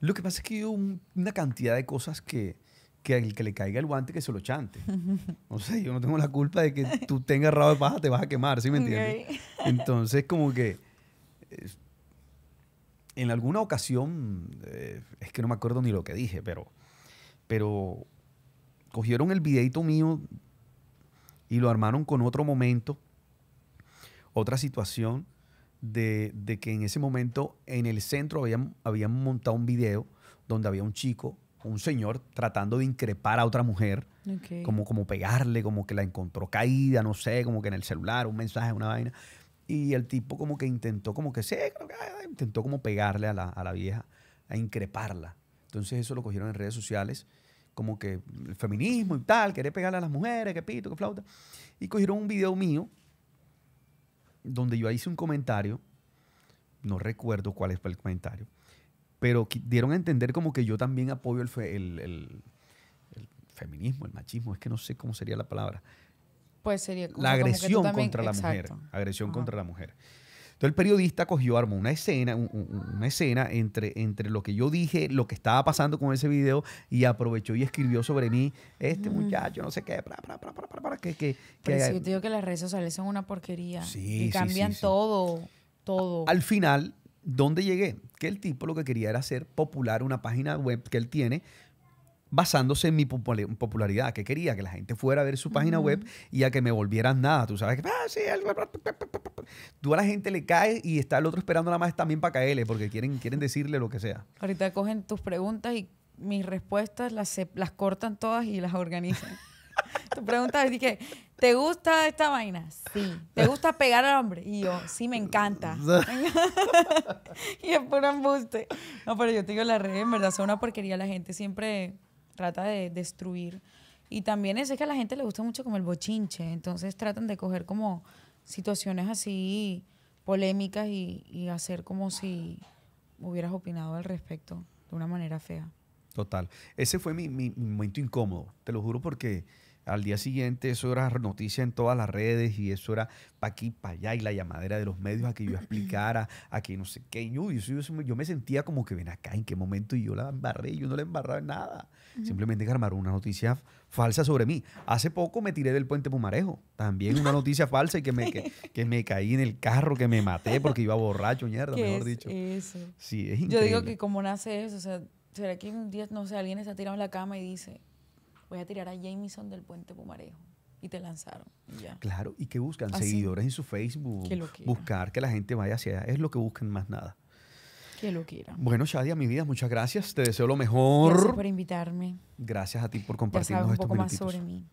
S1: Lo que pasa es que hubo una cantidad de cosas que, que el que le caiga el guante que se lo chante. No sé, yo no tengo la culpa de que tú tengas rabo de paja, te vas a quemar, ¿sí me entiendes? Entonces, como que en alguna ocasión, eh, es que no me acuerdo ni lo que dije, pero, pero cogieron el videito mío y lo armaron con otro momento, otra situación, de, que en ese momento en el centro habían, habían montado un video donde había un chico un señor tratando de increpar a otra mujer, como, como pegarle, como que la encontró caída, no sé, como que en el celular, un mensaje, una vaina. Y el tipo como que intentó, como que, sé, ah, intentó como pegarle a la, vieja, a increparla. Entonces eso lo cogieron en redes sociales, como que el feminismo y tal, quiere pegarle a las mujeres, que pito, que flauta. Y cogieron un video mío donde yo hice un comentario, no recuerdo cuál fue el comentario, pero dieron a entender como que yo también apoyo el, el, feminismo, el machismo, es que no sé cómo sería la palabra.
S2: Pues sería como, la agresión contra la mujer.
S1: Agresión contra la mujer. Entonces el periodista cogió, armó una escena, una escena entre, entre lo que yo dije, lo que estaba pasando con ese video, y aprovechó y escribió sobre mí, este muchacho, no sé qué, para, para, para, para, para, que... que, que pues yo
S2: digo que las redes sociales son una porquería. y cambian todo, todo. Al
S1: final, ¿Dónde llegué? Que el tipo lo que quería era hacer popular una página web que él tiene basándose en mi popularidad, que quería que la gente fuera a ver su página web y a que me volvieran nada. Tú sabes que, tú a la gente le caes y está el otro esperando nada más también para caerle porque quieren, quieren decirle lo que sea.
S2: Ahorita cogen tus preguntas y mis respuestas las, las cortan todas y las organizan. Tú preguntas, dije, ¿te gusta esta vaina? Sí. ¿Te gusta pegar al hombre? Y yo, sí, me encanta. y es puro embuste. No, pero yo te digo, las redes en verdad son una porquería. La gente siempre trata de destruir. Y también es, que a la gente le gusta mucho como el bochinche. Entonces tratan de coger como situaciones así polémicas y, y hacer como si hubieras opinado al respecto de una manera fea.
S1: Total. Ese fue mi, mi momento incómodo, te lo juro porque al día siguiente eso era noticia en todas las redes y eso era para aquí, para allá y la llamadera de los medios a que yo explicara, a que no sé qué. Yo, yo, yo me sentía como que ven acá, ¿en qué momento? Y yo la embarré, yo no la embarré en nada. Simplemente armaron una noticia falsa sobre mí. Hace poco me tiré del puente Pumarejo, también una noticia falsa y que me, que, me caí en el carro, que me maté porque iba borracho, mierda, mejor dicho. Eso? es increíble. Yo digo que
S2: como nace eso, o sea, ¿será que un día, no sé, alguien está tirado en la cama y dice voy a tirar a Jameson del puente Pumarejo. Y te lanzaron.
S1: Claro, y que buscan seguidores en su Facebook, buscar que la gente vaya hacia allá, es lo que buscan más nada. Que lo quiera. Bueno, Shadia, mi vida, muchas gracias. Te deseo lo mejor. Gracias
S2: por invitarme.
S1: Gracias a ti por compartirnos ya un poco más sobre mí.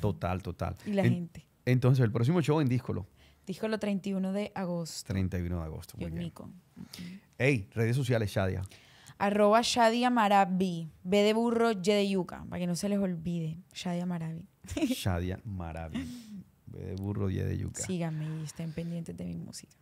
S1: Total, total. Y la gente. Entonces, el próximo show en Díscolo.
S2: Díscolo 31 de agosto.
S1: 31 de agosto, muy bien. Nico. Hey, redes sociales, Shadia.
S2: Arroba Shadia Marabi. B de burro, Y de yuca. Para que no se les olvide. Shadia Marabi.
S1: Shadia Marabi. B de burro, Y de yuca.
S2: Síganme y estén pendientes de mi música.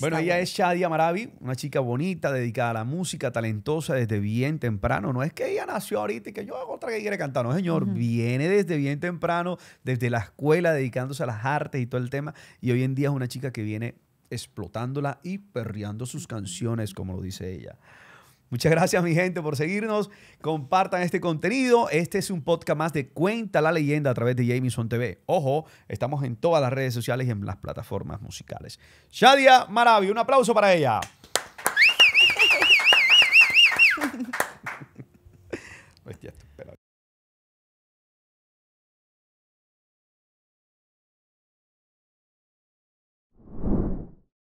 S1: Bueno, ella es Shadia Marabi una chica bonita, dedicada a la música, talentosa desde bien temprano. No es que ella nació ahorita y que yo hago otra que quiere cantar. No, señor, viene desde bien temprano, desde la escuela, dedicándose a las artes y todo el tema. Y hoy en día es una chica que viene explotándola y perreando sus canciones, como lo dice ella. Muchas gracias, mi gente, por seguirnos. Compartan este contenido. Este es un podcast más de Cuenta la Leyenda a través de Jamison TV. Ojo, estamos en todas las redes sociales y en las plataformas musicales. Shadia Maravi, un aplauso para ella.